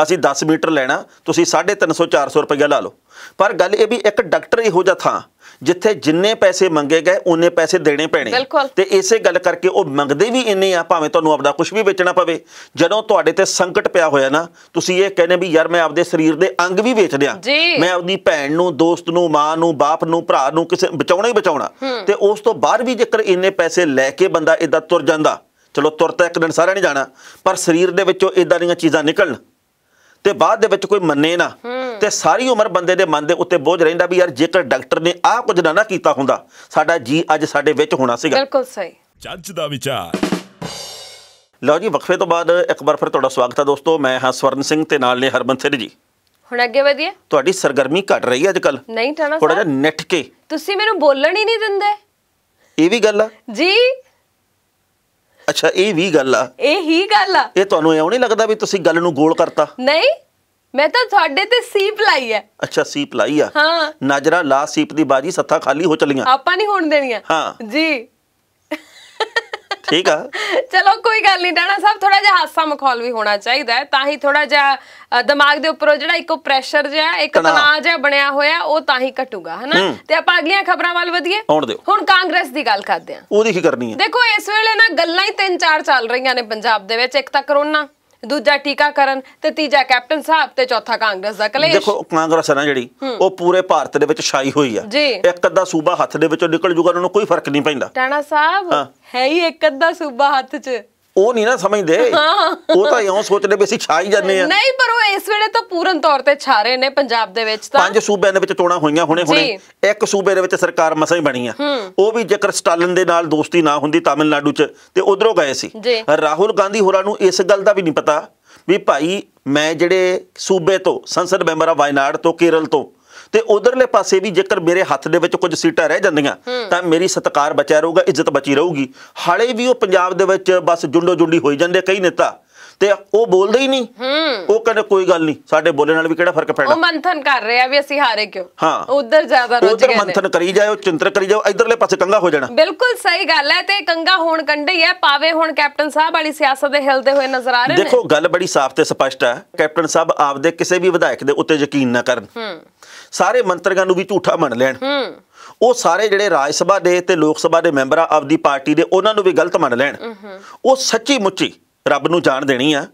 ਅਸੀਂ 10 ਮੀਟਰ ਲੈਣਾ ਤੁਸੀਂ 350 400 ਰੁਪਿਆ ਲਾ ਲਓ ਪਰ ਗੱਲ ਇਹ ਵੀ ਇੱਕ ਡਾਕਟਰ ਇਹੋ ਜਿਹਾ ਥਾਂ ਜਿੱਥੇ ਜਿੰਨੇ ਪੈਸੇ ਮੰਗੇ ਗਏ ਉਹਨੇ ਪੈਸੇ ਦੇਣੇ ਪੈਣੇ ਤੇ ਇਸੇ ਗੱਲ ਕਰਕੇ ਉਹ ਮੰਗਦੇ ਵੀ ਇੰਨੇ ਆ ਭਾਵੇਂ ਤੁਹਾਨੂੰ ਆਪਣਾ ਕੁਝ ਵੀ ਵੇਚਣਾ ਪਵੇ ਜਦੋਂ ਤੁਹਾਡੇ ਤੇ ਸੰਕਟ ਪਿਆ ਹੋਇਆ ਨਾ ਤੁਸੀਂ ਇਹ ਕਹਿੰਦੇ ਵੀ ਯਾਰ ਮੈਂ ਆਪਦੇ ਸਰੀਰ ਦੇ ਅੰਗ ਵੀ ਵੇਚ ਦਿਆਂ ਮੈਂ ਆਪਣੀ ਭੈਣ ਨੂੰ ਦੋਸਤ ਨੂੰ ਮਾਂ ਨੂੰ ਬਾਪ ਨੂੰ ਭਰਾ ਨੂੰ ਕਿਸੇ ਬਚਾਉਣਾ ਹੀ ਬਚਾਉਣਾ ਤੇ ਉਸ ਤੋਂ ਬਾਅਦ ਵੀ ਜੇਕਰ ਇੰਨੇ ਪੈਸੇ ਲੈ ਕੇ ਬੰਦਾ ਇਦਾਂ ਤੁਰ ਜਾਂਦਾ ਚਲੋ ਤੁਰ ਤਾਂ ਇੱਕ ਦਿਨ ਸਾਰਿਆਂ ਨੇ ਜਾਣਾ ਪਰ ਸਰੀਰ ਦੇ ਵਿੱਚੋਂ ਇਦਾਂ ਦੀਆਂ ਚੀਜ਼ਾਂ ਨਿਕਲਣ ਤੇ ਬਾਅਦ ਦੇ ਵਿੱਚ ਕੋਈ ਮੰਨੇ ਨਾ ਤੇ ਸਾਰੀ ਉਮਰ ਬੰਦੇ ਦੇ ਮਨ ਦੇ ਉੱਤੇ ਬੋਝ ਰਹਿੰਦਾ ਵੀ ਯਾਰ ਜੇਕਰ ਡਾਕਟਰ ਨੇ ਆਹ ਕੁਝ ਨਾ ਨਾ ਕੀਤਾ ਹੁੰਦਾ ਸਾਡਾ ਜੀ ਅੱਜ ਸਾਡੇ ਵਿੱਚ ਹੋਣਾ ਸੀਗਾ ਬਿਲਕੁਲ ਸਹੀ ਜੱਜ ਦਾ ਵਿਚਾਰ ਲਓ ਜੀ ਵਕਫੇ ਤੋਂ ਬਾਅਦ ਇੱਕ ਵਾਰ ਫਿਰ ਤੁਹਾਡਾ ਸਵਾਗਤ ਹੈ ਦੋਸਤੋ ਮੈਂ ਹਾਂ ਸਵਰਨ ਸਿੰਘ ਤੇ ਨਾਲ ਨੇ ਹਰਮਨ ਸਿੰਘ ਜੀ ਹੁਣ ਅੱਗੇ ਵਧੀਏ ਤੁਹਾਡੀ ਸਰਗਰਮੀ ਘਟ ਰਹੀ ਹੈ ਅੱਜ ਕੱਲ ਨਹੀਂ ਟਾਣਾ ਥੋੜਾ ਜਿਹਾ ਨਿੱਠ ਕੇ ਤੁਸੀਂ ਮੈਨੂੰ ਬੋਲਣ ਹੀ ਨਹੀਂ ਦਿੰਦੇ ਇਹ ਵੀ ਗੱਲ ਆ ਜੀ ਅੱਛਾ ਇਹ ਵੀ ਗੱਲ ਆ ਇਹ ਹੀ ਗੱਲ ਆ ਇਹ ਤੁਹਾਨੂੰ ਇਉਂ ਨਹੀਂ ਲੱਗਦਾ ਵੀ ਤੁਸੀਂ ਗੱਲ ਨੂੰ ਗੋਲ ਕਰਤਾ ਨਹੀਂ ਮੈਂ ਤਾਂ ਤੁਹਾਡੇ ਤੇ ਸੀਪ ਲਾਈ ਐ ਅੱਛਾ ਸੀਪ ਲਾਈ ਆ ਹਾਂ ਨਜਰਾ ਲਾ ਸੀਪ ਦੀ ਬਾਜੀ ਸੱਥਾ ਖਾਲੀ ਹੋ ਚਲੀਆਂ ਆਪਾਂ ਨਹੀਂ ਹੋਣ ਦੇਣੀਆਂ ਹਾਂ ਜੀ ਠੀਕ ਆ ਚਲੋ ਕੋਈ ਗੱਲ ਨਹੀਂ ਡਾਣਾ ਸਾਹਿਬ ਥੋੜਾ ਜਿਹਾ ਹਾਸਾ ਮਖੌਲ ਵੀ ਹੋਣਾ ਚਾਹੀਦਾ ਹੈ ਤਾਂ ਹੀ ਥੋੜਾ ਜਿਹਾ ਦਿਮਾਗ ਦੇ ਉੱਪਰ ਜਿਹੜਾ ਇੱਕ ਪ੍ਰੈਸ਼ਰ ਜਿਹਾ ਇੱਕ ਤਣਾਅ ਜਿਹਾ ਬਣਿਆ ਹੋਇਆ ਉਹ ਤਾਂ ਹੀ ਘਟੂਗਾ ਹਨਾ ਤੇ ਆਪਾਂ ਅਗਲੀਆਂ ਖਬਰਾਂ ਵੱਲ ਵਧੀਏ ਹੁਣ ਕਾਂਗਰਸ ਦੀ ਗੱਲ ਕਰਦੇ ਆ ਉਹਦੀ ਕੀ ਕਰਨੀ ਹੈ ਦੇਖੋ ਇਸ ਵੇਲੇ ਨਾ ਗੱਲਾਂ ਹੀ ਤਿੰਨ ਚਾਰ ਚੱਲ ਰਹੀਆਂ ਨੇ ਪੰਜਾਬ ਦੇ ਵਿੱਚ ਇੱਕ ਤਾਂ ਕਰੋਨਾ ਦੂਜਾ ਟੀਕਾਕਰਨ ਤੇ ਤੀਜਾ ਕੈਪਟਨ ਸਾਹਿਬ ਤੇ ਚੌਥਾ ਕਾਂਗਰਸ ਦਾ ਕਲੇਸ਼ ਦੇਖੋ ਕਾਂਗਰਸ ਹੈ ਨਾ ਜਿਹੜੀ ਉਹ ਪੂਰੇ ਭਾਰਤ ਦੇ ਵਿੱਚ ਛਾਈ ਹੋਈ ਆ ਇੱਕ ਅੱਧਾ ਸੂਬਾ ਹੱਥ ਦੇ ਵਿੱਚੋਂ ਨਿਕਲ ਜੂਗਾ ਉਹਨਾਂ ਨੂੰ ਕੋਈ ਫਰਕ ਨਹੀਂ ਪੈਂਦਾ ਟਾਣਾ ਸਾਹਿਬ ਹੈ ਹੀ ਇੱਕ ਅੱਧਾ ਸੂਬਾ ਹੱਥ 'ਚ ਉਹ ਨਹੀਂ ਨਾ ਸਮਝਦੇ ਉਹ ਤਾਂ ਇਉਂ ਸੋਚਦੇ ਵੀ ਅਸੀਂ ਛਾ ਹੀ ਜਾਂਦੇ ਆ ਨਹੀਂ ਪਰ ਉਹ ਇਸ ਵੇਲੇ ਤਾਂ ਪੂਰਨ ਤੌਰ ਤੇ ਛਾ ਰਹੇ ਨੇ ਪੰਜਾਬ ਦੇ ਵਿੱਚ ਤਾਂ ਪੰਜ ਸੂਬਿਆਂ ਦੇ ਵਿੱਚ ਟੋਣਾ ਹੋਈਆਂ ਹੁਣੇ ਹੁਣੇ ਇੱਕ ਸੂਬੇ ਦੇ ਵਿੱਚ ਸਰਕਾਰ ਮਸਾਂ ਹੀ ਬਣੀ ਆ ਉਹ ਵੀ ਜੇਕਰ ਸਟਾਲਿਨ ਦੇ ਨਾਲ ਦੋਸਤੀ ਨਾ ਹੁੰਦੀ ਤਾਮਿਲਨਾਡੂ 'ਚ ਤੇ ਉਧਰੋਂ ਗਏ ਸੀ ਰਾਹੁਲ ਗਾਂਧੀ ਹੋਰਾਂ ਨੂੰ ਇਸ ਗੱਲ ਦਾ ਵੀ ਨਹੀਂ ਪਤਾ ਵੀ ਭਾਈ ਮੈਂ ਜਿਹੜੇ ਸੂਬੇ ਤੋਂ ਸੰਸਦ ਮੈਂਬਰ ਆ ਵਾਇਨਾਡ ਤੋਂ ਕੇਰਲ ਤੋਂ ਤੇ ਉਧਰਲੇ ਪਾਸੇ ਵੀ ਜੇਕਰ ਮੇਰੇ ਹੱਥ ਦੇ ਵਿੱਚ ਕੁਝ ਸੀਟਾਂ ਰਹਿ ਜਾਂਦੀਆਂ ਤਾਂ ਮੇਰੀ ਸਤਕਾਰ ਬਚਿਆ ਰਹੂਗਾ ਇੱਜ਼ਤ ਬਚੀ ਰਹੂਗੀ ਹਾਲੇ ਵੀ ਉਹ ਪੰਜਾਬ ਦੇ ਵਿੱਚ ਬਸ ਜੁੰਡੋ ਜੁੰਡੀ ਹੋਈ ਜਾਂਦੇ ਕਈ ਨੇਤਾ ਤੇ ਉਹ ਬੋਲਦੇ ਹੀ ਨਹੀਂ ਉਹ ਕਹਿੰਦੇ ਕੋਈ ਗੱਲ ਨਹੀਂ ਸਾਡੇ ਬੋਲੇ ਨਾਲ ਵੀ ਕਿਹੜਾ ਫਰਕ ਪੈਣਾ ਉਹ ਮੰਥਨ ਕਰ ਰਿਹਾ ਵੀ ਅਸੀਂ ਹਾਰੇ ਕਿਉਂ ਹਾਂ ਉਧਰ ਜ਼ਿਆਦਾ ਰੁੱਝ ਗਏ ਉਧਰ ਮੰਥਨ ਕਰੀ ਜਾਓ ਚਿੰਤਨ ਕਰੀ ਜਾਓ ਇਧਰਲੇ ਪਾਸੇ ਕੰਗਾ ਹੋ ਜਾਣਾ ਬਿਲਕੁਲ ਸਹੀ ਗੱਲ ਹੈ ਤੇ ਕੰਗਾ ਹੋਣ ਕੰਡੇ ਹੀ ਹੈ ਪਾਵੇ ਹੁਣ ਕੈਪਟਨ ਸਾਹਿਬ ਵਾਲੀ ਸਿਆਸਤ ਦੇ ਹਿਲਦੇ ਹੋਏ ਨਜ਼ਰ ਆ ਰਹੇ ਨੇ ਦੇਖੋ ਗੱਲ ਬੜੀ ਸਾਫ਼ ਤੇ ਸਪਸ਼ਟ ਹੈ ਕੈਪਟਨ ਸਾਹਿਬ ਆਪਦੇ ਕਿਸੇ ਵੀ ਵਿਧਾਇਕ ਦੇ ਉੱਤੇ ਯਕੀਨ ਨਾ ਕਰਨ ਸਾਰੇ ਮੰਤਰੀਆਂ ਨੂੰ ਵੀ ਝੂਠਾ ਮੰਨ ਲੈਣ ਉਹ ਸਾਰੇ ਜਿਹੜੇ ਰਾਜ ਸਭਾ ਦੇ ਤੇ ਲੋਕ ਸਭਾ ਦੇ ਮੈਂਬਰ ਆ ਆਪਦੀ ਪਾਰਟੀ ਦੇ ਉਹਨਾਂ ਨੂੰ ਵੀ ਗਲਤ ਮੰਨ ਲੈਣ ਉਹ ਸੱਚੀ ਮੁੱਚੀ ਰੱਬ ਨੂੰ ਜਾਣ ਦੇਣੀ ਆ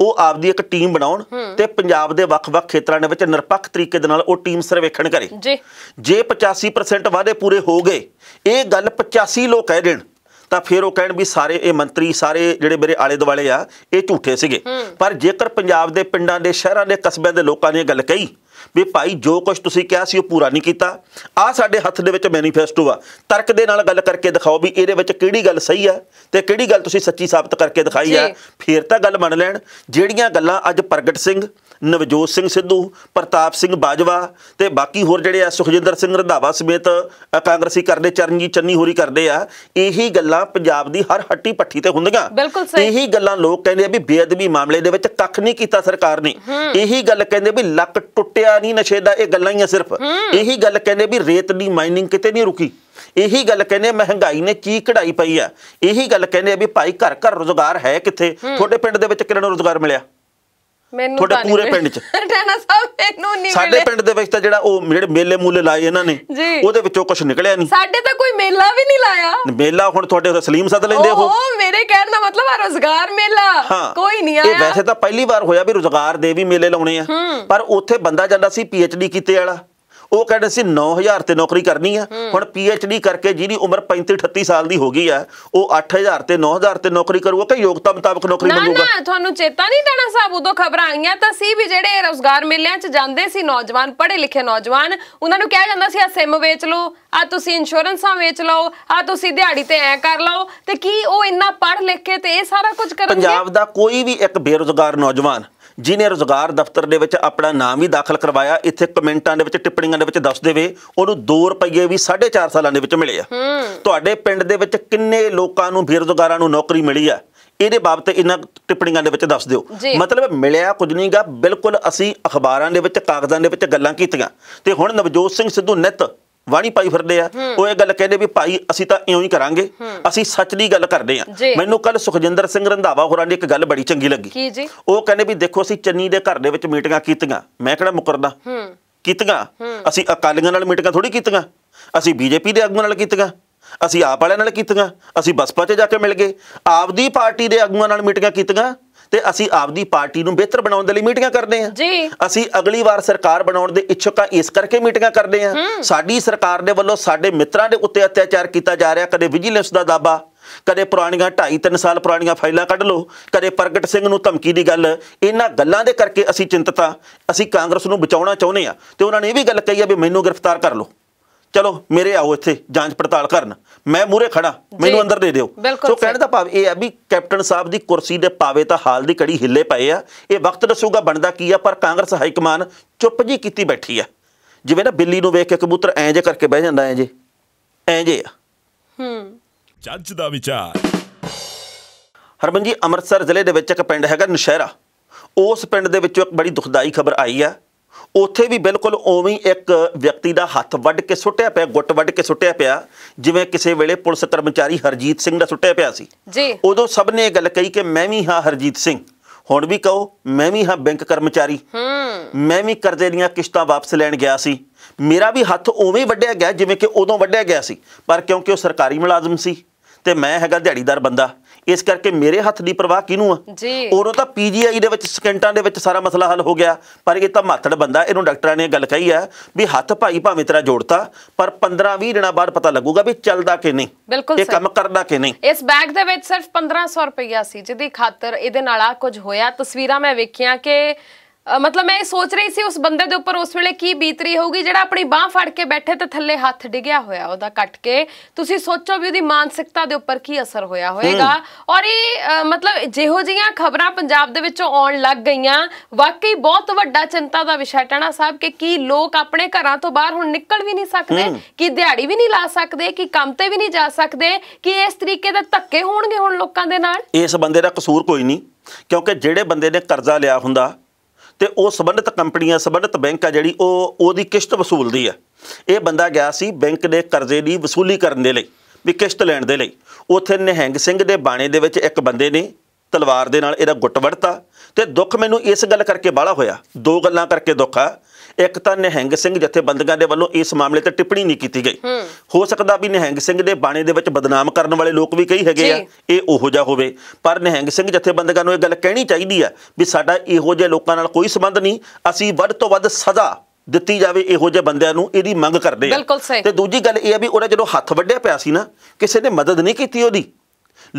ਉਹ ਆਪਦੀ ਇੱਕ ਟੀਮ ਬਣਾਉਣ ਤੇ ਪੰਜਾਬ ਦੇ ਵੱਖ-ਵੱਖ ਖੇਤਰਾਂ ਦੇ ਵਿੱਚ ਨਿਰਪੱਖ ਤਰੀਕੇ ਦੇ ਨਾਲ ਉਹ ਟੀਮ ਸਰਵੇਖਣ ਕਰੇ ਜੀ ਜੇ 85% ਵਾਅਦੇ ਪੂਰੇ ਹੋ ਗਏ ਇਹ ਗੱਲ 85 ਲੋਕ ਕਹਿ ਦੇਣ ਤਾਂ ਫਿਰ ਉਹ ਕਹਿਣ ਵੀ ਸਾਰੇ ਇਹ ਮੰਤਰੀ ਸਾਰੇ ਜਿਹੜੇ ਮੇਰੇ ਆਲੇ ਦੁਆਲੇ ਆ ਇਹ ਝੂਠੇ ਸੀਗੇ ਪਰ ਜੇਕਰ ਪੰਜਾਬ ਦੇ ਪਿੰਡਾਂ ਦੇ ਸ਼ਹਿਰਾਂ ਦੇ ਕਸਬਿਆਂ ਦੇ ਲੋਕਾਂ ਨੇ ਗੱਲ ਕਹੀ ਵੀ ਭਾਈ ਜੋ ਕੁਝ ਤੁਸੀਂ ਕਿਹਾ ਸੀ ਉਹ ਪੂਰਾ ਨਹੀਂ ਕੀਤਾ ਆ ਸਾਡੇ ਹੱਥ ਦੇ ਵਿੱਚ ਮੈਨੀਫੈਸਟੋ ਆ ਤਰਕ ਦੇ ਨਾਲ ਗੱਲ ਕਰਕੇ ਦਿਖਾਓ ਵੀ ਇਹਦੇ ਵਿੱਚ ਕਿਹੜੀ ਗੱਲ ਸਹੀ ਆ ਤੇ ਕਿਹੜੀ ਗੱਲ ਤੁਸੀਂ ਸੱਚੀ ਸਾਬਤ ਕਰਕੇ ਦਿਖਾਈ ਆ ਫੇਰ ਤਾਂ ਗੱਲ ਮੰਨ ਲੈਣ ਜਿਹੜੀਆਂ ਗੱਲਾਂ ਅੱਜ ਪ੍ਰਗਟ ਸਿੰਘ ਨਵਜੋਤ ਸਿੰਘ ਸਿੱਧੂ ਪ੍ਰਤਾਪ ਸਿੰਘ ਬਾਜਵਾ ਤੇ ਬਾਕੀ ਹੋਰ ਜਿਹੜੇ ਆ ਸੁਖਜਿੰਦਰ ਸਿੰਘ ਰੰਧਾਵਾ ਸਮੇਤ ਕਾਂਗਰਸੀ ਕਰਦੇ ਚਰਨਜੀਤ ਚੰਨੀ ਹੋਰੀ ਕਰਦੇ ਆ ਇਹੀ ਗੱਲਾਂ ਪੰਜਾਬ ਦੀ ਹਰ ਹੱਟੀ ਪੱਠੀ ਤੇ ਹੁੰਦੀਆਂ ਇਹੀ ਗੱਲਾਂ ਲੋਕ ਕਹਿੰਦੇ ਆ ਵੀ ਬੇਅਦਬੀ ਮਾਮਲੇ ਦੇ ਵਿੱਚ ਕੱਖ ਨਹੀਂ ਕੀਤਾ ਸਰਕਾਰ ਨੇ ਇਹੀ ਗੱਲ ਕਹਿੰਦੇ ਵੀ ਲੱਕ ਟੁੱਟਿਆ ਨਹੀਂ ਨਸ਼ੇ ਦਾ ਇਹ ਗੱਲਾਂ ਹੀ ਆ ਸਿਰਫ ਇਹੀ ਗੱਲ ਕਹਿੰਦੇ ਵੀ ਰੇਤ ਦੀ ਮਾਈਨਿੰਗ ਕਿਤੇ ਨਹੀਂ ਰੁਕੀ ਇਹੀ ਗੱਲ ਕਹਿੰਦੇ ਮਹਿੰਗਾਈ ਨੇ ਕੀ ਕਢਾਈ ਪਈ ਆ ਇਹੀ ਗੱਲ ਕਹਿੰਦੇ ਵੀ ਭਾਈ ਘਰ ਘਰ ਰੋਜ਼ਗਾਰ ਹੈ ਕਿੱਥੇ ਤੁਹਾਡੇ ਪਿੰਡ ਦੇ ਵਿੱਚ ਨੂੰ ਰੋਜ਼ਗਾਰ ਮਿਲਿਆ ਮੈਨੂੰ ਤੁਹਾਡੇ ਪੂਰੇ ਪਿੰਡ 'ਚ ਟੈਣਾ [LAUGHS] ਸਾਹਿਬ ਮੈਨੂੰ ਨਹੀਂ ਸਾਡੇ ਪਿੰਡ ਦੇ ਵਿੱਚ ਤਾਂ ਜਿਹੜਾ ਉਹ ਜਿਹੜੇ ਮੇਲੇ ਮੂਲੇ ਲਾਏ ਇਹਨਾਂ ਨੇ ਉਹਦੇ ਵਿੱਚੋਂ ਕੁਝ ਨਿਕਲਿਆ ਨਹੀਂ ਸਾਡੇ ਤਾਂ ਕੋਈ ਮੇਲਾ ਵੀ ਨਹੀਂ ਲਾਇਆ ਮੇਲਾ ਹੁਣ ਤੁਹਾਡੇ ਉਹ ਸਲੀਮ ਸੱਦ ਲੈਂਦੇ ਉਹ ਉਹ ਮੇਰੇ ਕਹਿਣ ਦਾ ਮਤਲਬ ਆ ਰੋਜ਼ਗਾਰ ਮੇਲਾ ਕੋਈ ਨਹੀਂ ਆਇਆ ਇਹ ਵੈਸੇ ਤਾਂ ਪਹਿਲੀ ਵਾਰ ਹੋਇਆ ਵੀ ਰੋਜ਼ਗਾਰ ਦੇ ਵੀ ਮੇਲੇ ਲਾਉਣੇ ਆ ਪਰ ਉੱਥੇ ਬੰਦਾ ਜਾਂਦਾ ਸੀ ਪੀਐਚਡੀ ਕੀਤੇ ਵਾਲਾ ਉਹ ਕਹਿੰਦੇ ਸੀ 9000 ਤੇ ਨੌਕਰੀ ਕਰਨੀ ਆ ਹੁਣ ਪੀਐਚਡੀ ਕਰਕੇ ਜਿਹਦੀ ਉਮਰ 35 38 ਸਾਲ ਦੀ ਹੋ ਗਈ ਆ ਉਹ 8000 ਤੇ 9000 ਤੇ ਨੌਕਰੀ ਕਰੂਗਾ ਕਿ ਯੋਗਤਾ ਮੁਤਾਬਕ ਨੌਕਰੀ ਮਿਲੂਗਾ ਨਾ ਤੁਹਾਨੂੰ ਚੇਤਾ ਨਹੀਂ ਦੇਣਾ ਸਾਹਿਬ ਉਦੋਂ ਖਬਰਾਂ ਆਈਆਂ ਤਾਂ ਸੀ ਵੀ ਜਿਹੜੇ ਰੋਜ਼ਗਾਰ ਮੇਲਿਆਂ 'ਚ ਜਾਂਦੇ ਸੀ ਨੌਜਵਾਨ ਪੜ੍ਹੇ ਲਿਖੇ ਨੌਜਵਾਨ ਉਹਨਾਂ ਨੂੰ ਕਿਹਾ ਜਾਂਦਾ ਸੀ ਆ ਸਿਮ ਵੇਚ ਲਓ ਆ ਤੁਸੀਂ ਇੰਸ਼ੋਰੈਂਸਾਂ ਵੇਚ ਲਓ ਆ ਤੁਸੀਂ ਦਿਹਾੜੀ ਤੇ ਐ ਕਰ ਲਓ ਤੇ ਕੀ ਉਹ ਇੰਨਾ ਪੜ੍ਹ ਲਿਖ ਕੇ ਤੇ ਇਹ ਸਾਰਾ ਕੁਝ ਕਰਨਗੇ ਪੰਜਾਬ ਦਾ ਕੋਈ ਵੀ ਇੱਕ ਬੇਰੋਜ਼ਗਾਰ ਨੌਜਵਾਨ ਜਿਨੇ ਰੋਜ਼ਗਾਰ ਦਫ਼ਤਰ ਦੇ ਵਿੱਚ ਆਪਣਾ ਨਾਮ ਵੀ ਦਾਖਲ ਕਰਵਾਇਆ ਇੱਥੇ ਕਮੈਂਟਾਂ ਦੇ ਵਿੱਚ ਟਿੱਪਣੀਆਂ ਦੇ ਵਿੱਚ ਦੱਸ ਦੇਵੇ ਉਹਨੂੰ 2 ਰੁਪਏ ਵੀ 4.5 ਸਾਲਾਂ ਦੇ ਵਿੱਚ ਮਿਲੇ ਆ ਤੁਹਾਡੇ ਪਿੰਡ ਦੇ ਵਿੱਚ ਕਿੰਨੇ ਲੋਕਾਂ ਨੂੰ ਬੇਰੋਜ਼ਗਾਰਾਂ ਨੂੰ ਨੌਕਰੀ ਮਿਲੀ ਆ ਇਹਦੇ ਬਾਬਤ ਇਹਨਾਂ ਟਿੱਪਣੀਆਂ ਦੇ ਵਿੱਚ ਦੱਸ ਦਿਓ ਮਤਲਬ ਮਿਲਿਆ ਕੁਝ ਨਹੀਂਗਾ ਬਿਲਕੁਲ ਅਸੀਂ ਅਖਬਾਰਾਂ ਦੇ ਵਿੱਚ ਕਾਗਜ਼ਾਂ ਦੇ ਵਿੱਚ ਗੱਲਾਂ ਕੀਤੀਆਂ ਤੇ ਹੁਣ ਨਵਜੋਤ ਸਿੰਘ ਸਿੱਧੂ ਨਿਤ ਵਾਣੀ ਪਾਈ ਫਿਰਦੇ ਆ ਉਹ ਇਹ ਗੱਲ ਕਹਿੰਦੇ ਵੀ ਭਾਈ ਅਸੀਂ ਤਾਂ ਇਉਂ ਹੀ ਕਰਾਂਗੇ ਅਸੀਂ ਸੱਚ ਦੀ ਗੱਲ ਕਰਦੇ ਆ ਮੈਨੂੰ ਕੱਲ ਸੁਖਜਿੰਦਰ ਸਿੰਘ ਰੰਧਾਵਾ ਹੋਰਾਂ ਦੀ ਇੱਕ ਗੱਲ ਬੜੀ ਚੰਗੀ ਲੱਗੀ ਉਹ ਕਹਿੰਦੇ ਵੀ ਦੇਖੋ ਅਸੀਂ ਚੰਨੀ ਦੇ ਘਰ ਦੇ ਵਿੱਚ ਮੀਟਿੰਗਾਂ ਕੀਤੀਆਂ ਮੈਂ ਕਿਹੜਾ ਮੁਕਰਦਾ ਕੀਤੀਆਂ ਅਸੀਂ ਅਕਾਲੀਆਂ ਨਾਲ ਮੀਟਿੰਗਾਂ ਥੋੜੀ ਕੀਤੀਆਂ ਅਸੀਂ ਬੀਜੇਪੀ ਦੇ ਆਗੂਆਂ ਨਾਲ ਕੀਤੀਆਂ ਅਸੀਂ ਆਪ ਵਾਲਿਆਂ ਨਾਲ ਕੀਤੀਆਂ ਅਸੀਂ ਬਸਪਾ 'ਚ ਜਾ ਕੇ ਮਿਲ ਗਏ ਆਪਦੀ ਪਾਰਟੀ ਦੇ ਆਗੂਆਂ ਨਾਲ ਮੀਟਿੰਗਾਂ ਕੀਤੀਆਂ ਤੇ ਅਸੀਂ ਆਪਦੀ ਪਾਰਟੀ ਨੂੰ ਬਿਹਤਰ ਬਣਾਉਣ ਦੇ ਲਈ ਮੀਟਿੰਗਾਂ ਕਰਦੇ ਹਾਂ ਜੀ ਅਸੀਂ ਅਗਲੀ ਵਾਰ ਸਰਕਾਰ ਬਣਾਉਣ ਦੇ ਇੱਛੁਕ ਆ ਇਸ ਕਰਕੇ ਮੀਟਿੰਗਾਂ ਕਰਦੇ ਹਾਂ ਸਾਡੀ ਸਰਕਾਰ ਦੇ ਵੱਲੋਂ ਸਾਡੇ ਮਿੱਤਰਾਂ ਦੇ ਉੱਤੇ ਅਤਿਆਚਾਰ ਕੀਤਾ ਜਾ ਰਿਹਾ ਕਦੇ ਵਿਜੀਲੈਂਸ ਦਾ ਦਾਬਾ ਕਦੇ ਪੁਰਾਣੀਆਂ 2.5-3 ਸਾਲ ਪੁਰਾਣੀਆਂ ਫਾਈਲਾਂ ਕੱਢ ਲਓ ਕਦੇ ਪ੍ਰਗਟ ਸਿੰਘ ਨੂੰ ਧਮਕੀ ਦੀ ਗੱਲ ਇਹਨਾਂ ਗੱਲਾਂ ਦੇ ਕਰਕੇ ਅਸੀਂ ਚਿੰਤਤਾ ਅਸੀਂ ਕਾਂਗਰਸ ਨੂੰ ਬਚਾਉਣਾ ਚਾਹੁੰਦੇ ਆ ਤੇ ਉਹਨਾਂ ਨੇ ਇਹ ਵੀ ਗੱਲ ਕਹੀ ਆ ਵੀ ਮੈਨੂੰ ਗ੍ਰਿਫਤਾਰ ਕਰ ਲਓ ਚਲੋ ਮੇਰੇ ਆਓ ਇੱਥੇ ਜਾਂਚ ਪੜਤਾਲ ਕਰਨ ਮੈਂ ਮੂਰੇ ਖੜਾ ਮੈਨੂੰ ਅੰਦਰ ਦੇ ਦਿਓ ਸੋ ਕਹਿਣ ਦਾ ਭਾਵ ਇਹ ਹੈ ਵੀ ਕੈਪਟਨ ਸਾਹਿਬ ਦੀ ਕੁਰਸੀ ਦੇ ਪਾਵੇ ਤਾਂ ਹਾਲ ਦੀ ਕੜੀ ਹਿੱਲੇ ਪਏ ਆ ਇਹ ਵਕਤ ਦੱਸੂਗਾ ਬਣਦਾ ਕੀ ਆ ਪਰ ਕਾਂਗਰਸ ਹਾਈ ਕਮਾਨ ਚੁੱਪ ਜੀ ਕੀਤੀ ਬੈਠੀ ਆ ਜਿਵੇਂ ਨਾ ਬਿੱਲੀ ਨੂੰ ਵੇਖ ਕੇ ਕਬੂਤਰ ਐਂ ਜੇ ਕਰਕੇ ਬਹਿ ਜਾਂਦਾ ਐਂ ਜੇ ਐਂ ਜੇ ਆ ਹੂੰ ਜੱਜ ਦਾ ਵਿਚਾਰ ਹਰਮਨ ਜੀ ਅੰਮ੍ਰਿਤਸਰ ਜ਼ਿਲ੍ਹੇ ਦੇ ਵਿੱਚ ਇੱਕ ਪਿੰਡ ਹੈਗਾ ਨਸ਼ਹਿਰਾ ਉਸ ਪਿੰਡ ਦੇ ਵਿੱਚੋਂ ਇੱਕ ਬੜੀ ਦੁਖਦਾਈ ਖਬਰ ਆਈ ਆ ਉੱਥੇ ਵੀ ਬਿਲਕੁਲ ਓਵੇਂ ਇੱਕ ਵਿਅਕਤੀ ਦਾ ਹੱਥ ਵੱਢ ਕੇ ਸੁੱਟਿਆ ਪਿਆ ਗੁੱਟ ਵੱਢ ਕੇ ਸੁੱਟਿਆ ਪਿਆ ਜਿਵੇਂ ਕਿਸੇ ਵੇਲੇ ਪੁਲਿਸ ਕਰਮਚਾਰੀ ਹਰਜੀਤ ਸਿੰਘ ਦਾ ਸੁੱਟਿਆ ਪਿਆ ਸੀ ਜੀ ਉਦੋਂ ਸਭ ਨੇ ਇਹ ਗੱਲ ਕਹੀ ਕਿ ਮੈਂ ਵੀ ਹਾਂ ਹਰਜੀਤ ਸਿੰਘ ਹੁਣ ਵੀ ਕਹੋ ਮੈਂ ਵੀ ਹਾਂ ਬੈਂਕ ਕਰਮਚਾਰੀ ਹੂੰ ਮੈਂ ਵੀ ਕਰਜ਼ੇ ਦੀਆਂ ਕਿਸ਼ਤਾਂ ਵਾਪਸ ਲੈਣ ਗਿਆ ਸੀ ਮੇਰਾ ਵੀ ਹੱਥ ਓਵੇਂ ਵੱਢਿਆ ਗਿਆ ਜਿਵੇਂ ਕਿ ਉਦੋਂ ਵੱਢਿਆ ਗਿਆ ਸੀ ਪਰ ਕਿਉਂਕਿ ਉਹ ਸਰਕਾਰੀ ਮੁਲਾਜ਼ਮ ਸੀ ਤੇ ਮੈਂ ਹੈਗਾ ਦਿਹਾੜੀਦਾਰ ਬੰਦਾ ਇਸ ਕਰਕੇ ਮੇਰੇ ਹੱਥ ਦੀ ਪਰਵਾਹ ਕਿਹਨੂੰ ਆ ਉਦੋਂ ਤਾਂ ਪੀਜੀਆਈ ਦੇ ਵਿੱਚ ਸਕਿੰਟਾਂ ਦੇ ਵਿੱਚ ਸਾਰਾ ਮਸਲਾ ਹੱਲ ਹੋ ਗਿਆ ਪਰ ਇਹ ਤਾਂ ਮਾਥੜ ਬੰਦਾ ਇਹਨੂੰ ਡਾਕਟਰਾਂ ਨੇ ਗੱਲ ਕਹੀ ਆ ਵੀ ਹੱਥ ਭਾਈ ਭਾਵੇਂ ਤੇਰਾ ਜੋੜਤਾ ਪਰ 15-20 ਦਿਨਾਂ ਬਾਅਦ ਪਤਾ ਲੱਗੂਗਾ ਵੀ ਚੱਲਦਾ ਕਿ ਨਹੀਂ ਇਹ ਕੰਮ ਕਰਦਾ ਕਿ ਨਹੀਂ ਇਸ ਬੈਗ ਦੇ ਵਿੱਚ ਸਿਰਫ 1500 ਰੁਪਇਆ ਸੀ ਜਿਹਦੀ ਖਾਤਰ ਇਹਦੇ ਨਾਲ ਆ ਕੁਝ ਹੋਇਆ ਤਸਵੀਰਾਂ ਮੈਂ ਵੇਖੀਆਂ ਕਿ ਮਤਲਬ ਮੈਂ ਇਹ ਸੋਚ ਰਹੀ ਸੀ ਉਸ ਬੰਦੇ ਦੇ ਉੱਪਰ ਉਸ ਵੇਲੇ ਕੀ ਬੀਤਰੀ ਹੋਊਗੀ ਜਿਹੜਾ ਆਪਣੀ ਬਾਹ ਫੜ ਕੇ ਬੈਠੇ ਤੇ ਥੱਲੇ ਹੱਥ ਡਿਗਿਆ ਹੋਇਆ ਉਹਦਾ ਕੱਟ ਕੇ ਤੁਸੀਂ ਸੋਚੋ ਵੀ ਉਹਦੀ ਮਾਨਸਿਕਤਾ ਦੇ ਉੱਪਰ ਕੀ ਅਸਰ ਹੋਇਆ ਹੋਵੇਗਾ ਔਰ ਇਹ ਮਤਲਬ ਜਿਹੋ ਜੀਆਂ ਖਬਰਾਂ ਪੰਜਾਬ ਦੇ ਵਿੱਚੋਂ ਆਉਣ ਲੱਗ ਗਈਆਂ ਵਾਕਈ ਬਹੁਤ ਵੱਡਾ ਚਿੰਤਾ ਦਾ ਵਿਸ਼ਾ ਟਣਾ ਸਾਹਿਬ ਕਿ ਕੀ ਲੋਕ ਆਪਣੇ ਘਰਾਂ ਤੋਂ ਬਾਹਰ ਹੁਣ ਨਿਕਲ ਵੀ ਨਹੀਂ ਸਕਦੇ ਕਿ ਦਿਹਾੜੀ ਵੀ ਨਹੀਂ ਲਾ ਸਕਦੇ ਕਿ ਕੰਮ ਤੇ ਵੀ ਨਹੀਂ ਜਾ ਸਕਦੇ ਕਿ ਇਸ ਤਰੀਕੇ ਦੇ ਧੱਕੇ ਹੋਣਗੇ ਹੁਣ ਲੋਕਾਂ ਦੇ ਨਾਲ ਇਸ ਬੰਦੇ ਦਾ ਕਸੂਰ ਕੋਈ ਨਹੀਂ ਕਿਉਂਕਿ ਜਿਹੜੇ ਬੰਦੇ ਨੇ ਕਰਜ਼ਾ ਲਿਆ ਹੁੰਦਾ ਤੇ ਉਹ ਸਬੰਧਤ ਕੰਪਨੀਆਂ ਸਬੰਧਤ ਬੈਂਕ ਆ ਜਿਹੜੀ ਉਹ ਉਹਦੀ ਕਿਸ਼ਤ ਵਸੂਲਦੀ ਆ ਇਹ ਬੰਦਾ ਗਿਆ ਸੀ ਬੈਂਕ ਦੇ ਕਰਜ਼ੇ ਦੀ ਵਸੂਲੀ ਕਰਨ ਦੇ ਲਈ ਵੀ ਕਿਸ਼ਤ ਲੈਣ ਦੇ ਲਈ ਉਥੇ ਨਿਹੰਗ ਸਿੰਘ ਦੇ ਬਾਣੇ ਦੇ ਵਿੱਚ ਇੱਕ ਬੰਦੇ ਨੇ ਤਲਵਾਰ ਦੇ ਨਾਲ ਇਹਦਾ ਗੁੱਟ ਵੜਤਾ ਤੇ ਦੁੱਖ ਮੈਨੂੰ ਇਸ ਗੱਲ ਕਰਕੇ ਬਾਲਾ ਹੋਇਆ ਦੋ ਗੱਲਾਂ ਕਰਕੇ ਦੁੱਖ ਆ ਇੱਕ ਤਾਂ ਨਿਹੰਗ ਸਿੰਘ ਜਥੇਬੰਦੀਆਂ ਦੇ ਵੱਲੋਂ ਇਸ ਮਾਮਲੇ ਤੇ ਟਿੱਪਣੀ ਨਹੀਂ ਕੀਤੀ ਗਈ ਹੋ ਸਕਦਾ ਵੀ ਨਿਹੰਗ ਸਿੰਘ ਦੇ ਬਾਣੇ ਦੇ ਵਿੱਚ ਬਦਨਾਮ ਕਰਨ ਵਾਲੇ ਲੋਕ ਵੀ ਕਈ ਹੈਗੇ ਆ ਇਹ ਉਹੋ ਜਿਹਾ ਹੋਵੇ ਪਰ ਨਿਹੰਗ ਸਿੰਘ ਜਥੇਬੰਦੀਆਂ ਨੂੰ ਇਹ ਗੱਲ ਕਹਿਣੀ ਚਾਹੀਦੀ ਆ ਵੀ ਸਾਡਾ ਇਹੋ ਜਿਹੇ ਲੋਕਾਂ ਨਾਲ ਕੋਈ ਸਬੰਧ ਨਹੀਂ ਅਸੀਂ ਵੱਧ ਤੋਂ ਵੱਧ ਸਜ਼ਾ ਦਿੱਤੀ ਜਾਵੇ ਇਹੋ ਜਿਹੇ ਬੰਦਿਆਂ ਨੂੰ ਇਹਦੀ ਮੰਗ ਕਰਦੇ ਆ ਤੇ ਦੂਜੀ ਗੱਲ ਇਹ ਆ ਵੀ ਉਹਨਾਂ ਜਦੋਂ ਹੱਥ ਵੱਢਿਆ ਪਿਆ ਸੀ ਨਾ ਕਿਸੇ ਨੇ ਮਦਦ ਨਹੀਂ ਕੀਤੀ ਉਹਦੀ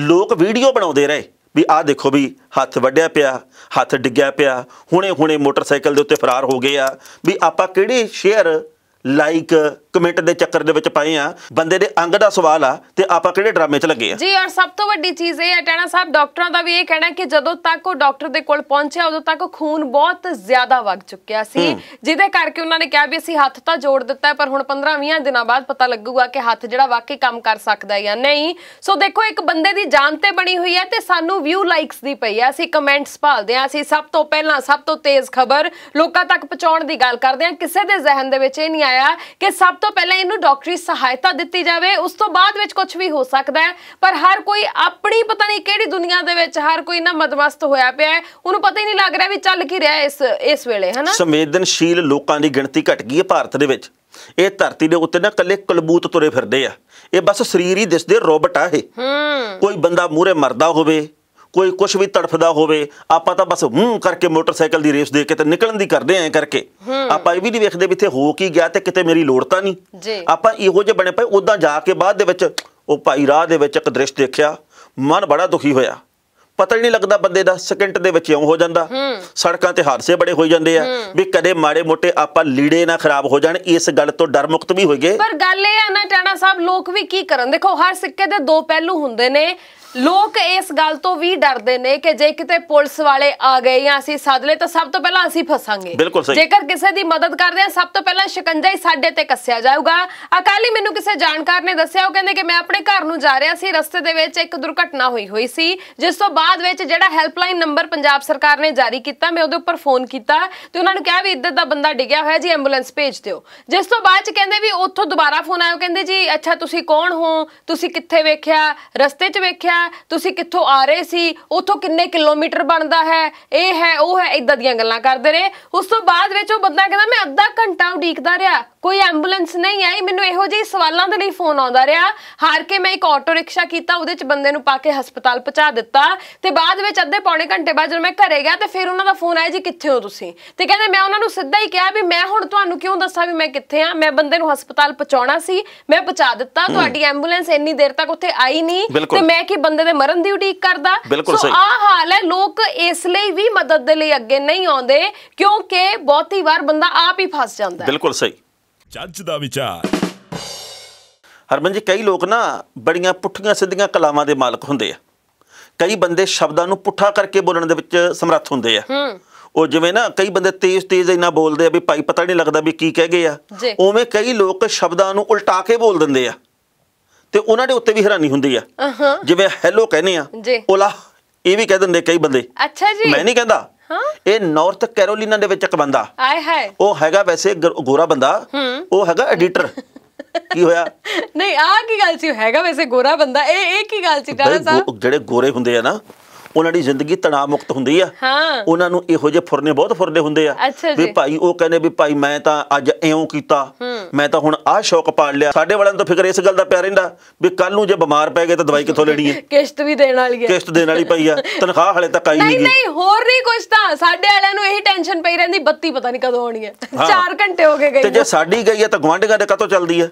ਲੋਕ ਵੀਡੀਓ ਬਣਾਉਂਦੇ ਰਹੇ ਵੀ ਆਹ ਦੇਖੋ ਵੀ ਹੱਥ ਵੱਡਿਆ ਪਿਆ ਹੱਥ ਡਿੱਗਿਆ ਪਿਆ ਹੁਣੇ ਹੁਣੇ ਮੋਟਰਸਾਈਕਲ ਦੇ ਉੱਤੇ ਫਰਾਰ ਹੋ ਗਏ ਆ ਵੀ ਆਪਾਂ ਕਿਹੜੇ ਸ਼ੇਅਰ ਲਾਈਕ ਕਮੈਂਟ ਦੇ ਚੱਕਰ ਦੇ ਵਿੱਚ ਪਏ ਆ ਬੰਦੇ ਦੇ ਅੰਗ ਦਾ ਸਵਾਲ ਆ ਤੇ ਆਪਾਂ ਕਿਹੜੇ ਡਰਾਮੇ 'ਚ ਲੱਗੇ ਆ ਜੀ ਔਰ ਸਭ ਤੋਂ ਵੱਡੀ ਚੀਜ਼ ਇਹ ਹੈ ਟਾਣਾ ਸਾਹਿਬ ਡਾਕਟਰਾਂ ਦਾ ਵੀ ਇਹ ਕਹਿਣਾ ਕਿ ਜਦੋਂ ਤੱਕ ਉਹ ਡਾਕਟਰ ਦੇ ਕੋਲ ਪਹੁੰਚਿਆ ਉਦੋਂ ਤੱਕ ਖੂਨ ਬਹੁਤ ਜ਼ਿਆਦਾ ਵਗ ਚੁੱਕਿਆ ਸੀ ਜਿਹਦੇ ਕਰਕੇ ਉਹਨਾਂ ਨੇ ਕਿਹਾ ਵੀ ਅਸੀਂ ਹੱਥ ਤਾਂ ਜੋੜ ਦਿੱਤਾ ਪਰ ਹੁਣ 15-20 ਦਿਨਾਂ ਬਾਅਦ ਪਤਾ ਲੱਗੂਗਾ ਕਿ ਹੱਥ ਜਿਹੜਾ ਵਾਕਈ ਕੰਮ ਕਰ ਸਕਦਾ ਹੈ ਜਾਂ ਨਹੀਂ ਸੋ ਦੇਖੋ ਇੱਕ ਬੰਦੇ ਦੀ ਜਾਨ ਤੇ ਬਣੀ ਹੋਈ ਹੈ ਤੇ ਸਾਨੂੰ ਵਿਊ ਲਾਈਕਸ ਦੀ ਪਈ ਆ ਅਸੀਂ ਕਮੈਂਟਸ ਭਾਲਦੇ ਆ ਅਸੀਂ ਸਭ ਤੋਂ ਪਹਿਲਾਂ ਸਭ ਤੋਂ ਤੇਜ਼ ਖਬਰ ਲੋਕਾਂ ਤੱਕ ਪਹੁੰਚਾਉਣ ਦੀ ਗੱਲ ਕਰਦੇ ਹਾਂ ਕਿਸੇ ਦੇ ਜ਼ਿਹਨ ਦੇ ਵਿੱਚ ਇਹ ਨਹੀਂ ਆਇਆ ਕਿ ਸਭ ਤੋਂ ਪਹਿਲਾਂ ਇਹਨੂੰ ਡਾਕਟਰੀ ਸਹਾਇਤਾ ਦਿੱਤੀ ਜਾਵੇ ਉਸ ਤੋਂ ਬਾਅਦ ਵਿੱਚ ਕੁਝ ਵੀ ਹੋ ਸਕਦਾ ਹੈ ਪਰ ਹਰ ਕੋਈ ਆਪਣੀ ਪਤਾ ਨਹੀਂ ਕਿਹੜੀ ਦੁਨੀਆ ਦੇ ਵਿੱਚ ਹਰ ਕੋਈ ਨਾ ਮਦਮਸਤ ਹੋਇਆ ਪਿਆ ਉਹਨੂੰ ਪਤਾ ਹੀ ਨਹੀਂ ਲੱਗ ਰਿਹਾ ਵੀ ਚੱਲ ਕੀ ਰਿਹਾ ਇਸ ਇਸ ਵੇਲੇ ਹਨਾ ਸੰਵੇਦਨਸ਼ੀਲ ਲੋਕਾਂ ਦੀ ਗਿਣਤੀ ਘਟ ਗਈ ਹੈ ਭਾਰਤ ਦੇ ਵਿੱਚ ਇਹ ਧਰਤੀ ਦੇ ਉੱਤੇ ਨਾ ਕੱਲੇ ਕਲਬੂਤ ਤੁਰੇ ਫਿਰਦੇ ਆ ਇਹ ਬਸ ਸਰੀਰ ਹੀ ਦਿਸਦੇ ਰੋਬਟ ਆ ਇਹ ਕੋਈ ਬੰਦਾ ਮੂਰੇ ਮਰਦਾ ਹੋਵੇ ਕੋਈ ਕੁਝ ਵੀ ਤੜਫਦਾ ਹੋਵੇ ਆਪਾਂ ਤਾਂ ਬਸ ਹੂੰ ਕਰਕੇ ਮੋਟਰਸਾਈਕਲ ਦੀ ਰੇਸ ਦੇ ਕੇ ਤੇ ਨਿਕਲਣ ਦੀ ਕਰਦੇ ਆਂ ਕਰਕੇ ਆਪਾਂ ਇਹ ਵੀ ਨਹੀਂ ਵੇਖਦੇ ਵੀ ਇੱਥੇ ਹੋ ਕੀ ਗਿਆ ਤੇ ਕਿਤੇ ਮੇਰੀ ਲੋੜ ਤਾਂ ਨਹੀਂ ਆਪਾਂ ਇਹੋ ਜਿਹੇ ਬਣੇ ਪਏ ਉਦਾਂ ਜਾ ਕੇ ਬਾਅਦ ਦੇ ਵਿੱਚ ਉਹ ਭਾਈ ਰਾਹ ਦੇ ਵਿੱਚ ਇੱਕ ਦ੍ਰਿਸ਼ ਦੇਖਿਆ ਮਨ ਬੜਾ ਦੁਖੀ ਹੋਇਆ ਪਤਾ ਹੀ ਨਹੀਂ ਲੱਗਦਾ ਬੰਦੇ ਦਾ ਸਕਿੰਟ ਦੇ ਵਿੱਚ ਇਉਂ ਹੋ ਜਾਂਦਾ ਸੜਕਾਂ ਤੇ ਹਾਦਸੇ ਬੜੇ ਹੋ ਜਾਂਦੇ ਆ ਵੀ ਕਦੇ ਮਾੜੇ ਮੋਟੇ ਆਪਾਂ ਲੀੜੇ ਨਾ ਖਰਾਬ ਹੋ ਜਾਣ ਇਸ ਗੱਲ ਤੋਂ ਡਰ ਮੁਕਤ ਵੀ ਹੋਈਏ ਪਰ ਗੱਲ ਇਹ ਆ ਨਾ ਟਾਣਾ ਸਾਹਿਬ ਲੋਕ ਵੀ ਕੀ ਕਰਨ ਦੇਖੋ ਹਰ ਸਿੱਕੇ ਦੇ ਦੋ ਪਹਿਲੂ ਹੁੰਦੇ ਨੇ ਲੋਕ ਇਸ ਗੱਲ ਤੋਂ ਵੀ ਡਰਦੇ ਨੇ ਕਿ ਜੇ ਕਿਤੇ ਪੁਲਿਸ ਵਾਲੇ ਆ ਗਏ ਜਾਂ ਅਸੀਂ ਸਾਦਲੇ ਤਾਂ ਸਭ ਤੋਂ ਪਹਿਲਾਂ ਅਸੀਂ ਫਸਾਂਗੇ ਜੇਕਰ ਕਿਸੇ ਦੀ ਮਦਦ ਕਰਦੇ ਆ ਸਭ ਤੋਂ ਪਹਿਲਾਂ ਸ਼ਿਕੰਜਾ ਹੀ ਸਾਡੇ ਤੇ ਕੱਸਿਆ ਜਾਊਗਾ ਅਕਾਲੀ ਮੈਨੂੰ ਕਿਸੇ ਜਾਣਕਾਰ ਨੇ ਦੱਸਿਆ ਉਹ ਕਹਿੰਦੇ ਕਿ ਮੈਂ ਆਪਣੇ ਘਰ ਨੂੰ ਜਾ ਰਿਹਾ ਸੀ ਰਸਤੇ ਦੇ ਵਿੱਚ ਇੱਕ ਦੁਰਘਟਨਾ ਹੋਈ ਹੋਈ ਸੀ ਜਿਸ ਤੋਂ ਬਾਅਦ ਵਿੱਚ ਜਿਹੜਾ ਹੈਲਪਲਾਈਨ ਨੰਬਰ ਪੰਜਾਬ ਸਰਕਾਰ ਨੇ ਜਾਰੀ ਕੀਤਾ ਮੈਂ ਉਹਦੇ ਉੱਪਰ ਫੋਨ ਕੀਤਾ ਤੇ ਉਹਨਾਂ ਨੂੰ ਕਿਹਾ ਵੀ ਇੱਧਰ ਦਾ ਬੰਦਾ ਡਿੱਗਿਆ ਹੋਇਆ ਜੀ ਐਂਬੂਲੈਂਸ ਭੇਜ ਦਿਓ ਜਿਸ ਤੋਂ ਬਾਅਦ ਚ ਕਹਿੰਦੇ ਵੀ ਉੱਥੋਂ ਦੁਬਾਰਾ ਫੋਨ ਆਇਆ ਕਹਿੰਦੇ ਜੀ ਅੱਛਾ ਤੁਸੀਂ ਕੌਣ ਹੋ ਤੁਸੀਂ ਕਿੱਥੇ ਵੇਖਿਆ ਰਸਤੇ 'ਚ ਵੇਖਿਆ ਹੈ ਤੁਸੀਂ ਕਿੱਥੋਂ ਆ ਰਹੇ ਸੀ ਉੱਥੋਂ ਕਿੰਨੇ ਕਿਲੋਮੀਟਰ ਬਣਦਾ ਹੈ ਇਹ ਹੈ ਉਹ ਹੈ ਇਦਾਂ ਦੀਆਂ ਗੱਲਾਂ ਕਰਦੇ ਰਹੇ ਉਸ ਤੋਂ ਬਾਅਦ ਵਿੱਚ ਉਹ ਬੰਦਾ ਕਹਿੰਦਾ ਮੈਂ ਅੱਧਾ ਘੰਟਾ ਉਡੀਕਦਾ ਰਿਹਾ ਕੋਈ ਐਂਬੂਲੈਂਸ ਨਹੀਂ ਆਈ ਮੈਨੂੰ ਇਹੋ ਜਿਹੇ ਸਵਾਲਾਂ ਦੇ ਲਈ ਫੋਨ ਆਉਂਦਾ ਰਿਹਾ ਹਾਰ ਕੇ ਮੈਂ ਇੱਕ ਆਟੋ ਰਿਕਸ਼ਾ ਕੀਤਾ ਉਹਦੇ 'ਚ ਬੰਦੇ ਨੂੰ ਪਾ ਕੇ ਹਸਪਤਾਲ ਪਹੁੰਚਾ ਦਿੱਤਾ ਤੇ ਬਾਅਦ ਵਿੱਚ ਅੱਧੇ ਪੌਣੇ ਘੰਟੇ ਬਾਅਦ ਜਦੋਂ ਮੈਂ ਘਰੇ ਗਿਆ ਤੇ ਫਿਰ ਉਹਨਾਂ ਦਾ ਫੋਨ ਆਇਆ ਜੀ ਕਿੱਥੇ ਹੋ ਤੁਸੀਂ ਤੇ ਕਹਿੰਦੇ ਮੈਂ ਉਹਨਾਂ ਨੂੰ ਸਿੱਧਾ ਹੀ ਕਿਹਾ ਵੀ ਮੈਂ ਹੁਣ ਤੁਹਾਨੂੰ ਕਿਉਂ ਦੱਸਾਂ ਵੀ ਮੈਂ ਕਿੱਥੇ ਆ ਮੈਂ ਬੰਦੇ ਨੂੰ ਹਸਪਤਾਲ ਪਹੁੰਚਾਉਣਾ ਸੀ ਮੈਂ ਪਹੁੰਚਾ ਦਿੱਤਾ ਤੁਹਾਡੀ ਐਂਬੂਲੈਂਸ ਇੰਨੀ ਦੇਰ ਤੱਕ ਉੱਥੇ ਆਈ ਨਹੀਂ ਤੇ ਮੈਂ ਕੀ ਬੰਦੇ ਦੇ ਮਰਨ ਦੀ ਉਡੀਕ ਕਰਦਾ ਸੋ ਆ ਹਾਲ ਹੈ ਲੋਕ ਇਸ ਲਈ ਵੀ ਮਦਦ ਦੇ ਲਈ ਅੱਗੇ ਨਹੀਂ ਆਉਂਦੇ ਕਿਉਂਕਿ ਬਹੁਤੀ ਵਾਰ ਬੰਦਾ ਆਪ ਹੀ ਫਸ ਜਾਂਦਾ ਹੈ ਬਿਲਕੁਲ ਸਹੀ ਜੱਜ ਦਾ ਵਿਚਾਰ ਹਰਮਨ ਜੀ ਕਈ ਲੋਕ ਨਾ ਬੜੀਆਂ ਪੁੱਠੀਆਂ ਸਿੱਧੀਆਂ ਕਲਾਵਾਂ ਦੇ ਮਾਲਕ ਹੁੰਦੇ ਆ ਕਈ ਬੰਦੇ ਸ਼ਬਦਾਂ ਨੂੰ ਪੁੱਠਾ ਕਰਕੇ ਬੋਲਣ ਦੇ ਵਿੱਚ ਸਮਰੱਥ ਹੁੰਦੇ ਆ ਉਹ ਜਿਵੇਂ ਨਾ ਕਈ ਬੰਦੇ ਤੇਜ਼ ਤੇਜ਼ ਇੰਨਾ ਬੋਲਦੇ ਆ ਵੀ ਭਾਈ ਪਤਾ ਨਹੀਂ ਲੱਗਦਾ ਵੀ ਕੀ ਕਹਿ ਗਏ ਆ ਉਵੇਂ ਕਈ ਲੋਕ ਸ਼ਬਦਾਂ ਨੂੰ ਉਲਟਾ ਕੇ ਬੋਲ ਦਿੰਦੇ ਆ ਤੇ ਉਹਨਾਂ ਦੇ ਉੱਤੇ ਵੀ ਹੈਰਾਨੀ ਹੁੰਦੀ ਆ ਜਿਵੇਂ ਹੈਲੋ ਕਹਿੰਦੇ ਆ ਓਲਾ ਇਹ ਵੀ ਕਹਿ ਦਿੰਦੇ ਕਈ ਬੰਦੇ ਅੱਛਾ ਜੀ ਮੈਂ ਨਹੀਂ ਕਹਿੰਦਾ ਇਹ ਨਾਰਥ ਕੈਰੋਲਿਨਾ ਦੇ ਵਿੱਚ ਇੱਕ ਬੰਦਾ ਆਏ ਹਾਏ ਉਹ ਹੈਗਾ ਵੈਸੇ ਗੋਰਾ ਬੰਦਾ ਉਹ ਹੈਗਾ ਐਡੀਟਰ ਕੀ ਹੋਇਆ [LAUGHS] ਨਹੀਂ ਆ ਕੀ ਗੱਲ ਸੀ ਹੈਗਾ ਵੈਸੇ ਗੋਰਾ ਬੰਦਾ ਇਹ ਇਹ ਕੀ ਗੱਲ ਸੀ ਡਾਲਾ ਸਾਹਿਬ ਜਿਹੜੇ ਗੋਰੇ ਹੁੰਦੇ ਆ ਨਾ ਉਹਨਾਂ ਦੀ ਜ਼ਿੰਦਗੀ ਤਣਾਅ ਮੁਕਤ ਹੁੰਦੀ ਆ ਹਾਂ ਉਹਨਾਂ ਨੂੰ ਇਹੋ ਜਿਹੇ ਫੁਰਨੇ ਬਹੁਤ ਫੁਰਦੇ ਹੁੰਦੇ ਆ ਵੀ ਭਾਈ ਉਹ ਕਹਿੰਦੇ ਵੀ ਭਾਈ ਮੈਂ ਤਾਂ ਅੱਜ ਐਉਂ ਕੀਤਾ ਮੈਂ ਤਾਂ ਹੁਣ ਆਹ ਸ਼ੌਕ ਪਾੜ ਲਿਆ ਸਾਡੇ ਵਾਲਿਆਂ ਨੂੰ ਤਾਂ ਫਿਕਰ ਇਸ ਗੱਲ ਦਾ ਪਿਆ ਰਹਿੰਦਾ ਵੀ ਕੱਲ ਨੂੰ ਜੇ ਬਿਮਾਰ ਪੈ ਗਏ ਤਾਂ ਦਵਾਈ ਕਿੱਥੋਂ ਲੈਣੀ ਹੈ ਕਿਸ਼ਤ ਵੀ ਦੇਣ ਵਾਲੀ ਹੈ ਕਿਸ਼ਤ ਦੇਣ ਵਾਲੀ ਪਈ ਆ ਤਨਖਾਹ ਹਲੇ ਤੱਕ ਆਈ ਨਹੀਂ ਨਹੀਂ ਨਹੀਂ ਹੋਰ ਨਹੀਂ ਕੁਝ ਤਾਂ ਸਾਡੇ ਵਾਲਿਆਂ ਨੂੰ ਇਹੀ ਟੈਨਸ਼ਨ ਪਈ ਰਹਿੰਦੀ ਬੱਤੀ ਪਤਾ ਨਹੀਂ ਕਦੋਂ ਆਉਣੀ ਹੈ 4 ਘੰਟੇ ਹੋ ਗਏ ਗਏ ਤੇ ਜੇ ਸਾਡੀ ਗਈ ਹੈ ਤਾਂ ਗਵਾਂਢੀਆਂ ਦੇ ਕਦੋਂ ਚੱਲਦੀ ਹੈ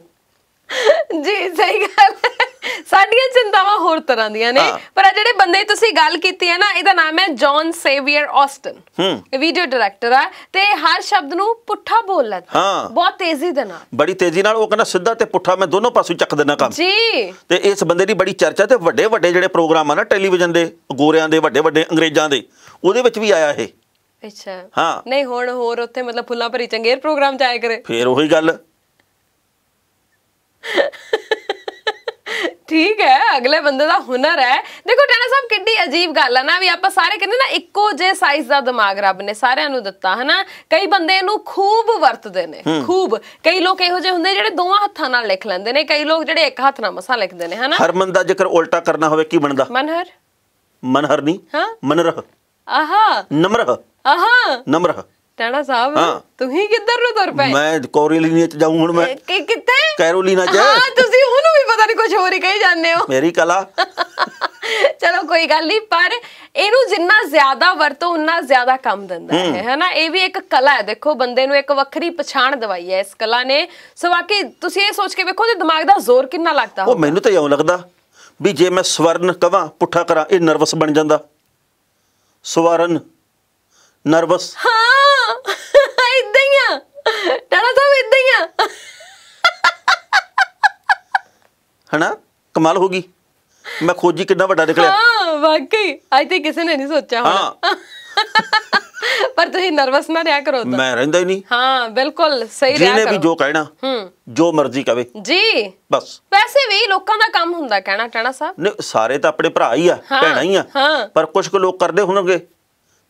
ਜੀ ਸਹੀ ਗੱਲ ਹੈ ਸਾਡੀਆਂ ਚਿੰਤਾਵਾਂ ਹੋਰ ਤਰ੍ਹਾਂ ਦੀਆਂ ਨੇ ਪਰ ਆ ਜਿਹੜੇ ਬੰਦੇ ਤੁਸੀਂ ਗੱਲ ਕੀਤੀ ਹੈ ਨਾ ਇਹਦਾ ਨਾਮ ਹੈ ਜੌਨ ਸੇਵੀਅਰ ਆਸਟਨ ਇਹ ਵੀਡੀਓ ਡਾਇਰੈਕਟਰ ਆ ਤੇ ਹਰ ਸ਼ਬਦ ਨੂੰ ਪੁੱਠਾ ਬੋਲ ਲੈਂਦਾ ਬਹੁਤ ਤੇਜ਼ੀ ਦੇ ਨਾਲ ਬੜੀ ਤੇਜ਼ੀ ਨਾਲ ਉਹ ਕਹਿੰਦਾ ਸਿੱਧਾ ਤੇ ਪੁੱਠਾ ਮੈਂ ਦੋਨੋਂ ਪਾਸੇ ਚੱਕ ਦਿੰਦਾ ਕੰਮ ਜੀ ਤੇ ਇਸ ਬੰਦੇ ਦੀ ਬੜੀ ਚਰਚਾ ਤੇ ਵੱਡੇ ਵੱਡੇ ਜਿਹੜੇ ਪ੍ਰੋਗਰਾਮ ਆ ਨਾ ਟੈਲੀਵਿਜ਼ਨ ਦੇ ਗੋਰਿਆਂ ਦੇ ਵੱਡੇ ਵੱਡੇ ਅੰਗਰੇਜ਼ਾਂ ਦੇ ਉਹਦੇ ਵਿੱਚ ਵੀ ਆਇਆ ਇਹ ਅੱਛਾ ਹਾਂ ਨਹੀਂ ਹੁਣ ਹੋਰ ਉੱਥੇ ਮਤਲਬ ਫੁੱਲਾਂ ਭਰੀ ਚੰਗੇਰ ਪ੍ਰੋਗਰਾਮ ਚ ਆਇਆ ਕਰੇ ਫੇਰ ਉਹੀ ਗੱਲ ਠੀਕ ਹੈ ਅਗਲੇ ਬੰਦੇ ਦਾ ਹੁਨਰ ਹੈ ਦੇਖੋ ਟਾਣਾ ਸਾਹਿਬ ਕਿੰਨੀ ਅਜੀਬ ਗੱਲ ਹੈ ਨਾ ਵੀ ਆਪਾਂ ਸਾਰੇ ਕਹਿੰਦੇ ਨਾ ਇੱਕੋ ਜੇ ਸਾਈਜ਼ ਦਾ ਦਿਮਾਗ ਰੱਬ ਨੇ ਸਾਰਿਆਂ ਨੂੰ ਦਿੱਤਾ ਹਨਾ ਕਈ ਬੰਦੇ ਇਹਨੂੰ ਖੂਬ ਵਰਤਦੇ ਨੇ ਖੂਬ ਕਈ ਲੋਕ ਇਹੋ ਜਿਹੇ ਹੁੰਦੇ ਜਿਹੜੇ ਦੋਵਾਂ ਹੱਥਾਂ ਨਾਲ ਲਿਖ ਲੈਂਦੇ ਨੇ ਕਈ ਲੋਕ ਜਿਹੜੇ ਇੱਕ ਹੱਥ ਨਾਲ ਮਸਾ ਲਿਖਦੇ ਨੇ ਹਨਾ ਹਰਮਨ ਦਾ ਜ਼ਿਕਰ ਉਲਟਾ ਕਰਨਾ ਹੋਵੇ ਕੀ ਬਣਦਾ ਮਨਹਰ ਮਨਹਰ ਨਹੀਂ ਹਾਂ ਮਨਰਹ ਆਹਾ ਨਮਰਹ ਆਹਾ ਨਮਰਹ ਟਾਣਾ ਸਾਹਿਬ ਤੁਸੀਂ ਕਿੱਧਰ ਨੂੰ ਤੁਰ ਪਏ ਮੈਂ ਕੋਰੀਲੀਨੀਆ ਚ ਜਾਉਂ ਹੁਣ ਮੈਂ ਕਿ ਕਿੱਥੇ ਕੈਰੋਲੀਨਾ ਚ ਹਾਂ ਤੁਸੀਂ ਉਹਨੂੰ ਵੀ ਪਤਾ ਨਹੀਂ ਕੁਝ ਹੋਰ ਹੀ ਕਹੀ ਜਾਂਦੇ ਹੋ ਮੇਰੀ ਕਲਾ [LAUGHS] ਚਲੋ ਕੋਈ ਗੱਲ ਨਹੀਂ ਪਰ ਇਹਨੂੰ ਜਿੰਨਾ ਜ਼ਿਆਦਾ ਵਰਤੋ ਉਨਾ ਜ਼ਿਆਦਾ ਕੰਮ ਦਿੰਦਾ ਹੈ ਹੈਨਾ ਇਹ ਵੀ ਇੱਕ ਕਲਾ ਹੈ ਦੇਖੋ ਬੰਦੇ ਨੂੰ ਇੱਕ ਵੱਖਰੀ ਪਛਾਣ ਦਵਾਈ ਹੈ ਇਸ ਕਲਾ ਨੇ ਸੋ ਵਾਕਈ ਤੁਸੀਂ ਇਹ ਸੋਚ ਕੇ ਵੇਖੋ ਤੇ ਦਿਮਾਗ ਦਾ ਜ਼ੋਰ ਕਿੰਨਾ ਲੱਗਦਾ ਉਹ ਮੈਨੂੰ ਤਾਂ ਇਉਂ ਲੱਗਦਾ ਵੀ ਜੇ ਮੈਂ ਸਵਰਨ ਕਵਾਂ ਪੁੱਠਾ ਕਰਾਂ ਇਹ ਨਰਵਸ ਬਣ ਜਾਂਦਾ ਸਵਰਨ ਨਰਵਸ ਹਾਂ ਇਦਾਂ ਹੀ ਆ ਟਾਣਾ ਸਾਹਿਬ ਇਦਾਂ ਹੀ ਆ ਹਨਾ ਕਮਾਲ ਹੋ ਗਈ ਮੈਂ ਖੋਜੀ ਕਿੰਨਾ ਵੱਡਾ ਨਿਕਲਿਆ ਹਾਂ ਵਾਕਈ ਆਈ ਥਿੰਕ ਕਿਸੇ ਨੇ ਨਹੀਂ ਸੋਚਿਆ ਹੋਣਾ ਪਰ ਤੁਸੀਂ ਨਰਵਸ ਨਾ ਰਿਆ ਕਰੋ ਤਾਂ ਮੈਂ ਰਹਿੰਦਾ ਹੀ ਨਹੀਂ ਹਾਂ ਬਿਲਕੁਲ ਸਹੀ ਰਿਆ ਕਰੋ ਜਿਹਨੇ ਵੀ ਜੋ ਕਹਿਣਾ ਹੂੰ ਜੋ ਮਰਜ਼ੀ ਕਵੇ ਜੀ ਬਸ ਵੈਸੇ ਵੀ ਲੋਕਾਂ ਦਾ ਕੰਮ ਹੁੰਦਾ ਕਹਿਣਾ ਟਾਣਾ ਸਾਹਿਬ ਨਹੀਂ ਸਾਰੇ ਤਾਂ ਆਪਣੇ ਭਰਾ ਹੀ ਆ ਭੈਣਾ ਹੀ ਆ ਪਰ ਕੁਝ ਕੁ ਲੋਕ ਕਰਦੇ ਹੋਣਗੇ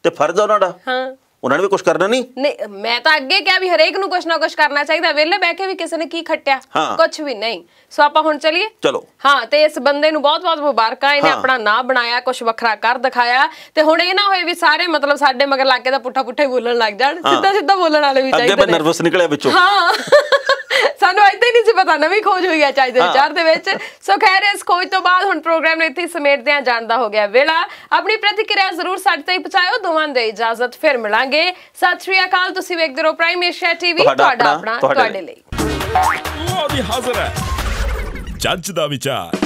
ਤੇ ਫਰਜ਼ ਉਹਨਾਂ ਦਾ ਹਾਂ ਉਹਨਾਂ ਨੇ ਵੀ ਕੁਝ ਕਰਨਾ ਨਹੀਂ ਨਹੀਂ ਮੈਂ ਤਾਂ ਅੱਗੇ ਕਿਹਾ ਵੀ ਹਰੇਕ ਨੂੰ ਕੁਝ ਨਾ ਕੁਝ ਕਰਨਾ ਚਾਹੀਦਾ ਵਿਹਲੇ ਬਹਿ ਕੇ ਵੀ ਕਿਸੇ ਨੇ ਕੀ ਖੱਟਿਆ ਕੁਝ ਵੀ ਨਹੀਂ ਸੋ ਆਪਾਂ ਹੁਣ ਚਲੀਏ ਚਲੋ ਹਾਂ ਤੇ ਇਸ ਬੰਦੇ ਨੂੰ ਬਹੁਤ-ਬਹੁਤ ਮੁਬਾਰਕਾਂ ਇਹਨੇ ਆਪਣਾ ਨਾਂ ਬਣਾਇਆ ਕੁਝ ਵੱਖਰਾ ਕਰ ਦਿਖਾਇਆ ਤੇ ਹੁਣ ਇਹ ਨਾ ਹੋਏ ਵੀ ਸਾਰੇ ਮਤਲਬ ਸਾਡੇ ਮਗਰ ਲੱਗ ਕੇ ਤਾਂ ਪੁੱਠਾ-ਪੁੱਠਾ ਹੀ ਬੋਲਣ ਲੱਗ ਜਾਣ ਸਿੱਧਾ-ਸਿੱਧਾ ਬੋਲਣ ਵਾਲੇ ਵੀ ਚਾਹੀਦੇ ਅੱਗੇ ਅੱਗੇ ਨਰਵਸ ਨਿਕਲਿਆ ਵਿੱਚੋਂ ਹਾਂ ਸਾਨੂੰ ਇਦਾਂ ਹੀ ਨਹੀਂ ਸੀ ਪਤਾ ਨਵੀਂ ਖੋਜ ਹੋਈ ਹੈ ਚਾਹੀਦੇ ਵਿਚਾਰ ਦੇ ਵਿੱਚ ਸੋ ਖੈਰ ਇਸ ਖੋਜ ਤੋਂ ਬਾਅਦ ਹੁਣ ਪ੍ਰੋਗਰਾਮ ਨੂੰ ਇੱਥੇ ਸਮੇਟਦੇ ਆ ਜਾਣਦਾ ਹੋ ਗਿਆ ਵੇਲਾ ਆਪਣੀ ਪ੍ਰਤੀਕਿਰਿਆ ਜ਼ਰੂਰ ਸਾਡੇ ਤੇ ਪਹੁੰਚਾਓ ਦੋਵਾਂ ਦੇ ਇਜਾਜ਼ਤ ਫਿਰ ਮਿਲਾਂਗੇ ਕਰਾਂਗੇ ਸਤਿ ਸ਼੍ਰੀ ਅਕਾਲ ਤੁਸੀਂ ਵੇਖਦੇ ਰਹੋ ਪ੍ਰਾਈਮ ਏਸ਼ੀਆ ਟੀਵੀ ਤੁਹਾਡਾ ਆਪਣਾ ਤੁਹਾਡੇ ਲਈ ਉਹ ਵੀ ਹਾਜ਼ਰ ਹੈ ਜੱਜ ਦਾ ਵਿਚਾਰ